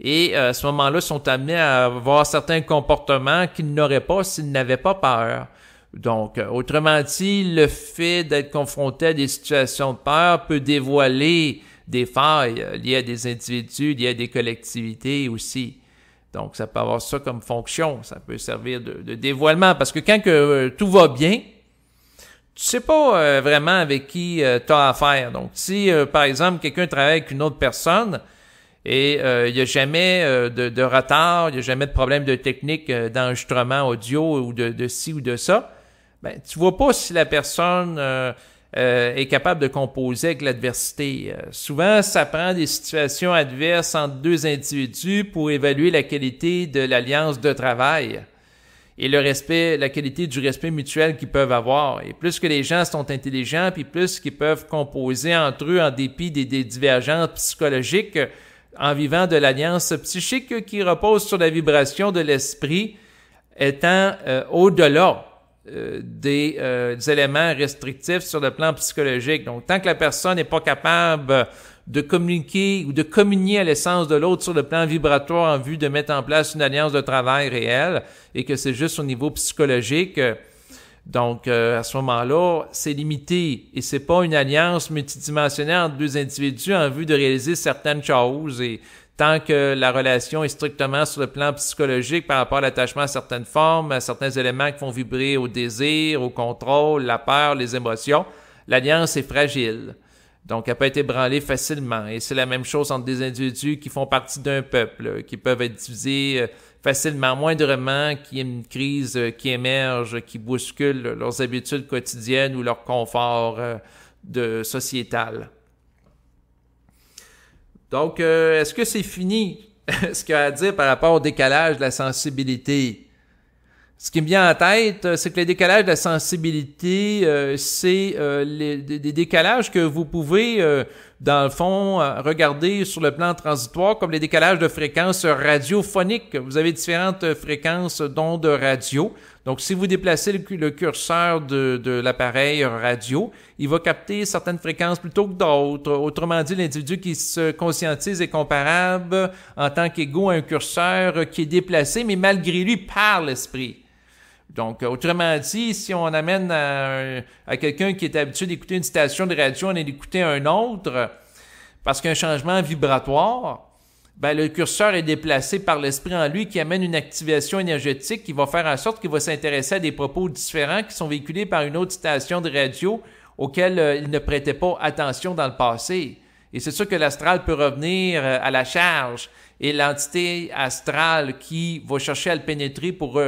et euh, à ce moment-là, sont amenés à avoir certains comportements qu'ils n'auraient pas s'ils n'avaient pas peur. Donc, autrement dit, le fait d'être confronté à des situations de peur peut dévoiler des failles euh, liées à des individus, liées à des collectivités aussi. Donc, ça peut avoir ça comme fonction, ça peut servir de, dévoilement, parce que quand que, euh, tout va bien, tu sais pas euh, vraiment avec qui tu as affaire. Donc, si, par exemple, quelqu'un travaille avec une autre personne et il n'y a jamais de, retard, il n'y a jamais de problème de technique d'enregistrement audio ou de, de, ci ou de ça, ben, tu vois pas si la personne euh, est capable de composer avec l'adversité. Euh, souvent, ça prend des situations adverses entre deux individus pour évaluer la qualité de l'alliance de travail et le respect, la qualité du respect mutuel qu'ils peuvent avoir. Et plus que les gens sont intelligents, puis plus qu'ils peuvent composer entre eux en dépit des, divergences psychologiques en vivant de l'alliance psychique qui repose sur la vibration de l'esprit étant euh, au-delà euh, euh, des, éléments restrictifs sur le plan psychologique. Donc, tant que la personne n'est pas capable de communiquer ou de communier à l'essence de l'autre sur le plan vibratoire en vue de mettre en place une alliance de travail réelle et que c'est juste au niveau psychologique, euh, donc à ce moment-là, c'est limité et c'est pas une alliance multidimensionnelle entre deux individus en vue de réaliser certaines choses et tant que la relation est strictement sur le plan psychologique par rapport à l'attachement à certaines formes, à certains éléments qui font vibrer au désir, au contrôle, la peur, les émotions, l'alliance est fragile. Donc, elle peut être ébranlée facilement. Et c'est la même chose entre des individus qui font partie d'un peuple, qui peuvent être divisés euh, facilement, moindrement qu'il y ait une crise euh, qui émerge, qui bouscule leurs habitudes quotidiennes ou leur confort euh, de sociétal. Donc, euh, est-ce que c'est fini ce qu'il y a à dire par rapport au décalage de la sensibilité? Ce qui me vient en tête, euh, c'est que le décalage de la sensibilité, euh, c'est des décalages que vous pouvez dans le fond, euh, regardez sur le plan transitoire comme les décalages de fréquences radiophoniques. Vous avez différentes fréquences d'ondes radio. Donc, si vous déplacez le, curseur de, l'appareil radio, il va capter certaines fréquences plutôt que d'autres. Autrement dit, l'individu qui se conscientise est comparable en tant qu'ego à un curseur qui est déplacé, mais malgré lui par l'esprit. Donc, euh, autrement dit, si on amène à, quelqu'un qui est habitué d'écouter une station de radio, on est d'écouter un autre, parce qu'un changement vibratoire, ben, le curseur est déplacé par l'esprit en lui qui amène une activation énergétique qui va faire en sorte qu'il va s'intéresser à des propos différents qui sont véhiculés par une autre station de radio auquel euh, il ne prêtait pas attention dans le passé. Et c'est sûr que l'astral peut revenir euh, à la charge et l'entité astrale qui va chercher à le pénétrer pour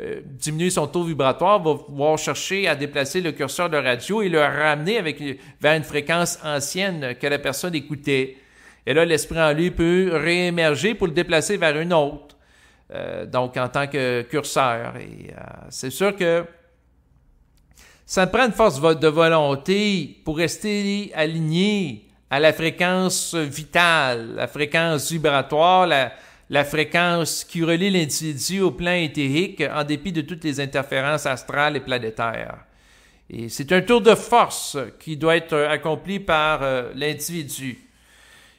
euh, diminuer son taux vibratoire, va pouvoir chercher à déplacer le curseur de radio et le ramener avec, vers une fréquence ancienne que la personne écoutait. Et là, l'esprit en lui peut réémerger pour le déplacer vers une autre, euh, donc en tant que curseur. Et euh, c'est sûr que ça prend une force de volonté pour rester aligné à la fréquence vitale, la fréquence vibratoire, la, la fréquence qui relie l'individu au plan éthérique en dépit de toutes les interférences astrales et planétaires. Et c'est un tour de force qui doit être euh, accompli par euh, l'individu.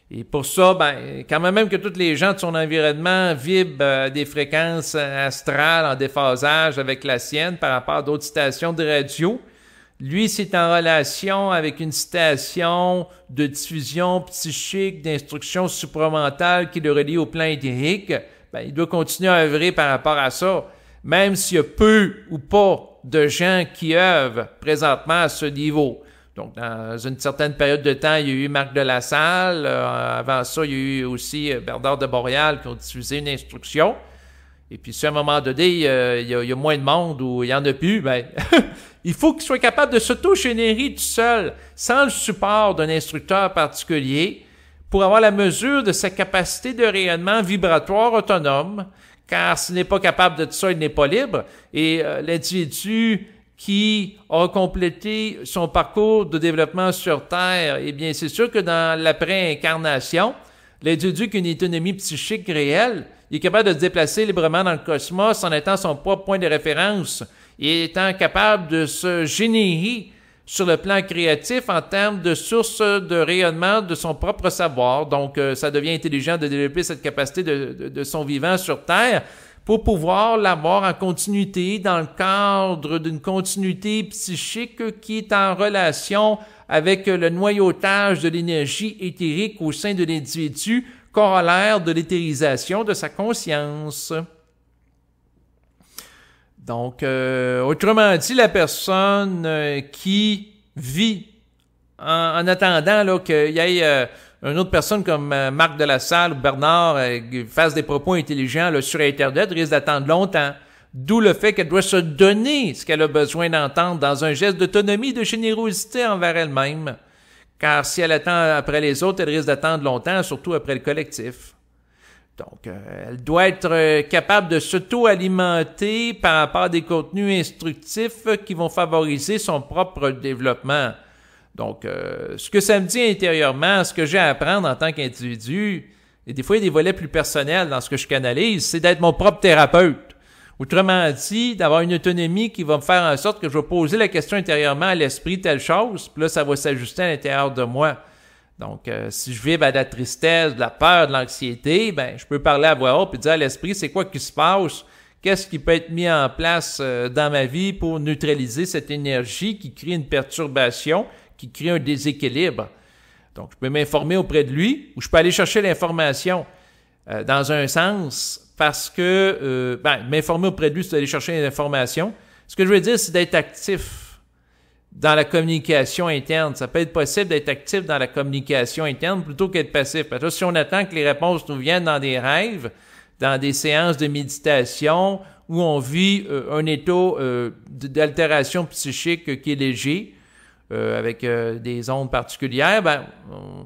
Et pour ça, ben, quand même que toutes les gens de son environnement vibrent euh, des fréquences astrales en déphasage avec la sienne par rapport à d'autres stations de radio, lui, c'est en relation avec une station de diffusion psychique d'instruction supramentale qui le relie au plan éthérique. Ben, il doit continuer à œuvrer par rapport à ça, même s'il y a peu ou pas de gens qui œuvrent présentement à ce niveau. Donc, dans une certaine période de temps, il y a eu Marc de la Salle. Euh, avant ça, il y a eu aussi euh, Bernard de Boreal qui ont diffusé une instruction. Et puis, si à un moment donné, il y, a, moins de monde ou il n'y en a plus, ben, il faut qu'il soit capable de s'auto-générer tout seul, sans le support d'un instructeur particulier, pour avoir la mesure de sa capacité de rayonnement vibratoire autonome, car s'il n'est pas capable de tout ça, il n'est pas libre. Et euh, l'individu qui a complété son parcours de développement sur Terre, eh bien, c'est sûr que dans l'après-incarnation, l'individu qui a une autonomie psychique réelle, il est capable de se déplacer librement dans le cosmos en étant son propre point de référence et étant capable de se générer sur le plan créatif en termes de source de rayonnement de son propre savoir. Donc, euh, ça devient intelligent de développer cette capacité de, de son vivant sur Terre pour pouvoir l'avoir en continuité dans le cadre d'une continuité psychique qui est en relation avec le noyautage de l'énergie éthérique au sein de l'individu corollaire de l'éthérisation de sa conscience. Donc, euh, autrement dit, la personne euh, qui vit en, attendant qu'il y ait euh, une autre personne comme Marc de la Salle ou Bernard qui fasse des propos intelligents là, sur Internet risque d'attendre longtemps. D'où le fait qu'elle doit se donner ce qu'elle a besoin d'entendre dans un geste d'autonomie et de générosité envers elle-même car si elle attend après les autres, elle risque d'attendre longtemps, surtout après le collectif. Donc, euh, elle doit être euh, capable de s'auto-alimenter par rapport à des contenus instructifs euh, qui vont favoriser son propre développement. Donc, ce que ça me dit intérieurement, ce que j'ai à apprendre en tant qu'individu, et des fois il y a des volets plus personnels dans ce que je canalise, c'est d'être mon propre thérapeute. Autrement dit, d'avoir une autonomie qui va me faire en sorte que je vais poser la question intérieurement à l'esprit telle chose, puis là, ça va s'ajuster à l'intérieur de moi. Donc, euh, si je vis à la tristesse, de la peur, de l'anxiété, ben, je peux parler à voix haute et dire à l'esprit, c'est quoi qui se passe? Qu'est-ce qui peut être mis en place euh, dans ma vie pour neutraliser cette énergie qui crée une perturbation, qui crée un déséquilibre? Donc, je peux m'informer auprès de lui ou je peux aller chercher l'information. Euh, dans un sens, parce que euh, ben, m'informer auprès de lui, c'est d'aller chercher des informations. Ce que je veux dire, c'est d'être actif dans la communication interne. Ça peut être possible d'être actif dans la communication interne plutôt qu'être passif. Parce que si on attend que les réponses nous viennent dans des rêves, dans des séances de méditation, où on vit euh, un état euh, d'altération psychique qui est léger, avec des ondes particulières, ben, on,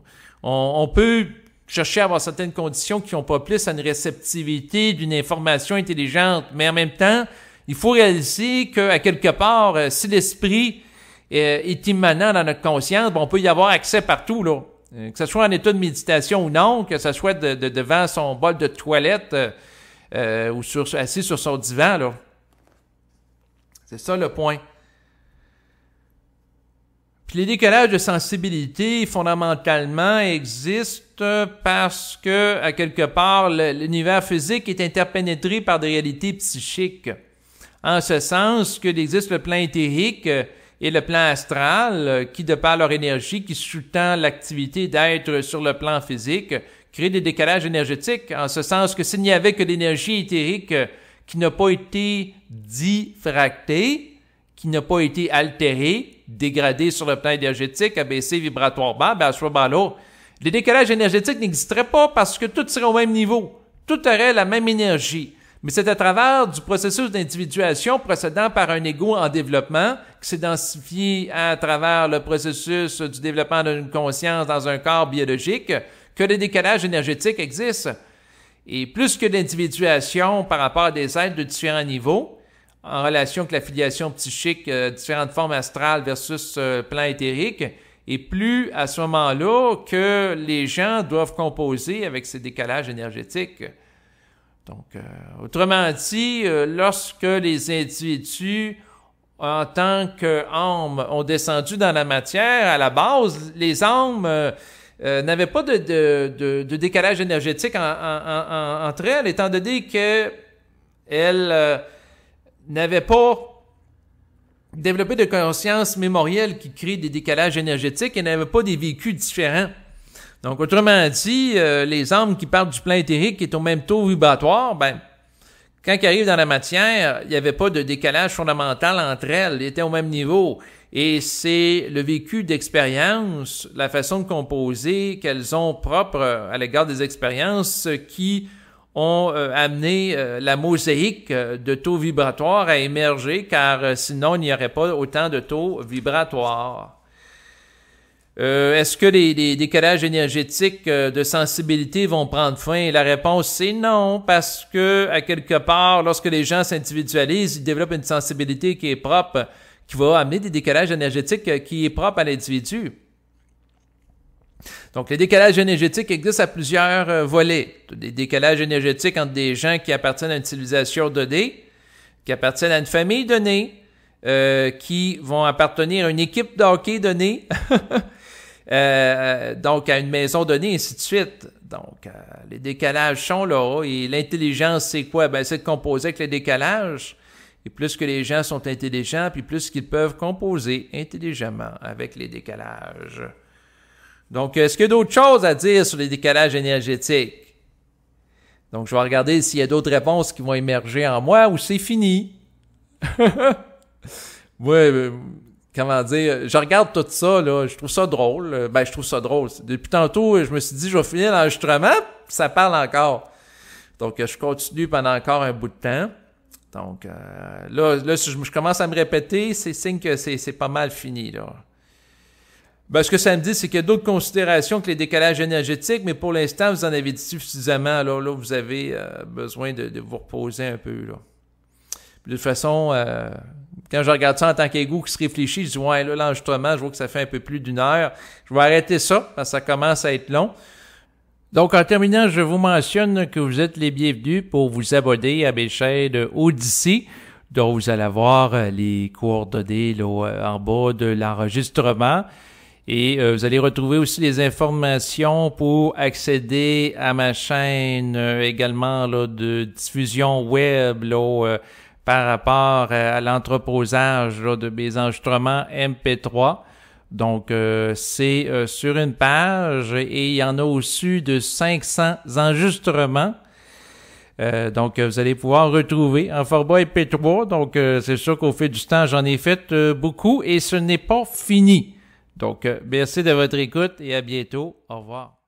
on peut chercher à avoir certaines conditions qui n'ont pas plus à une réceptivité d'une information intelligente. Mais en même temps, il faut réaliser que, à quelque part, euh, si l'esprit euh, est immanent dans notre conscience, on peut y avoir accès partout, là. Euh, que ce soit en état de méditation ou non, que ce soit devant son bol de toilette ou assis sur son divan, là. C'est ça le point. Puis les décalages de sensibilité, fondamentalement, existent euh, parce que, à quelque part, l'univers physique est interpénétré par des réalités psychiques. En ce sens qu'il existe le plan éthérique euh, et le plan astral, euh, qui, de par leur énergie qui sous-tend l'activité d'être sur le plan physique, créent des décalages énergétiques, en ce sens que s'il n'y avait que l'énergie éthérique qui n'a pas été diffractée, qui n'a pas été altérée, dégradé sur le plan énergétique, abaissé vibratoirement, ben à ce moment-là, les décalages énergétiques n'existeraient pas parce que tout serait au même niveau. Tout aurait la même énergie. Mais c'est à travers du processus d'individuation procédant par un ego en développement qui s'est densifié à travers le processus du développement d'une conscience dans un corps biologique que les décalages énergétiques existent. Et plus que l'individuation par rapport à des êtres de différents niveaux, en relation avec la filiation psychique, euh, différentes formes astrales versus euh, plan éthérique. Et plus à ce moment-là que les gens doivent composer avec ces décalages énergétiques. Donc, euh, autrement dit, euh, lorsque les individus en tant qu'âmes ont descendu dans la matière, à la base, les âmes n'avaient pas de, de, de, décalage énergétique entre elles, étant donné que elles n'avaient pas développé de conscience mémorielle qui crée des décalages énergétiques et n'avaient pas des vécus différents. Donc, autrement dit, euh, les âmes qui partent du plan éthérique qui est au même taux vibratoire, ben, quand ils arrivent dans la matière, il n'y avait pas de décalage fondamental entre elles, elles étaient au même niveau. Et c'est le vécu d'expérience, la façon de composer qu'elles ont propre euh, à l'égard des expériences qui ont euh, amené euh, la mosaïque euh, de taux vibratoires à émerger, car sinon il n'y aurait pas autant de taux vibratoires. Est-ce que les, décalages énergétiques de sensibilité vont prendre fin? La réponse, c'est non, parce que, à quelque part, lorsque les gens s'individualisent, ils développent une sensibilité qui est propre, qui va amener des décalages énergétiques qui est propre à l'individu. Donc, les décalages énergétiques existent à plusieurs euh, volets. Des décalages énergétiques entre des gens qui appartiennent à une civilisation donnée, qui appartiennent à une famille donnée, euh, qui vont appartenir à une équipe de donnée, euh, donc à une maison donnée, ainsi de suite. Donc, les décalages sont là. Et l'intelligence, c'est quoi? Ben, c'est de composer avec les décalages. Et plus que les gens sont intelligents, puis plus qu'ils peuvent composer intelligemment avec les décalages. Donc, est-ce qu'il y a d'autres choses à dire sur les décalages énergétiques? Donc, je vais regarder s'il y a d'autres réponses qui vont émerger en moi ou c'est fini. ouais, euh, comment dire, je regarde tout ça, là, je trouve ça drôle. Euh, ben, je trouve ça drôle. Depuis tantôt, je me suis dit, je vais finir l'enregistrement, ça parle encore. Donc, je continue pendant encore un bout de temps. Donc, euh, là, là, si je, je commence à me répéter, c'est signe que c'est pas mal fini, là. Ben, ce que ça me dit, c'est qu'il y a d'autres considérations que les décalages énergétiques, mais pour l'instant, vous en avez dit suffisamment. alors là vous avez euh, besoin de, vous reposer un peu. Là. de toute façon, euh, quand je regarde ça en tant qu'égout qui se réfléchit, je dis Ouais, là, l'enregistrement, je vois que ça fait un peu plus d'une heure. Je vais arrêter ça parce que ça commence à être long. Donc, en terminant, je vous mentionne que vous êtes les bienvenus pour vous abonner à mes chaînes Odyssey dont vous allez avoir euh, les coordonnées là, en bas de l'enregistrement. Et euh, vous allez retrouver aussi les informations pour accéder à ma chaîne euh, également de diffusion web euh, par rapport à l'entreposage de mes enregistrements MP3. Donc, c'est sur une page et il y en a au-dessus de 500 enregistrements. donc, vous allez pouvoir retrouver en format MP3. Donc, c'est sûr qu'au fil du temps, j'en ai fait beaucoup et ce n'est pas fini. Donc, euh, merci de votre écoute et à bientôt. Au revoir.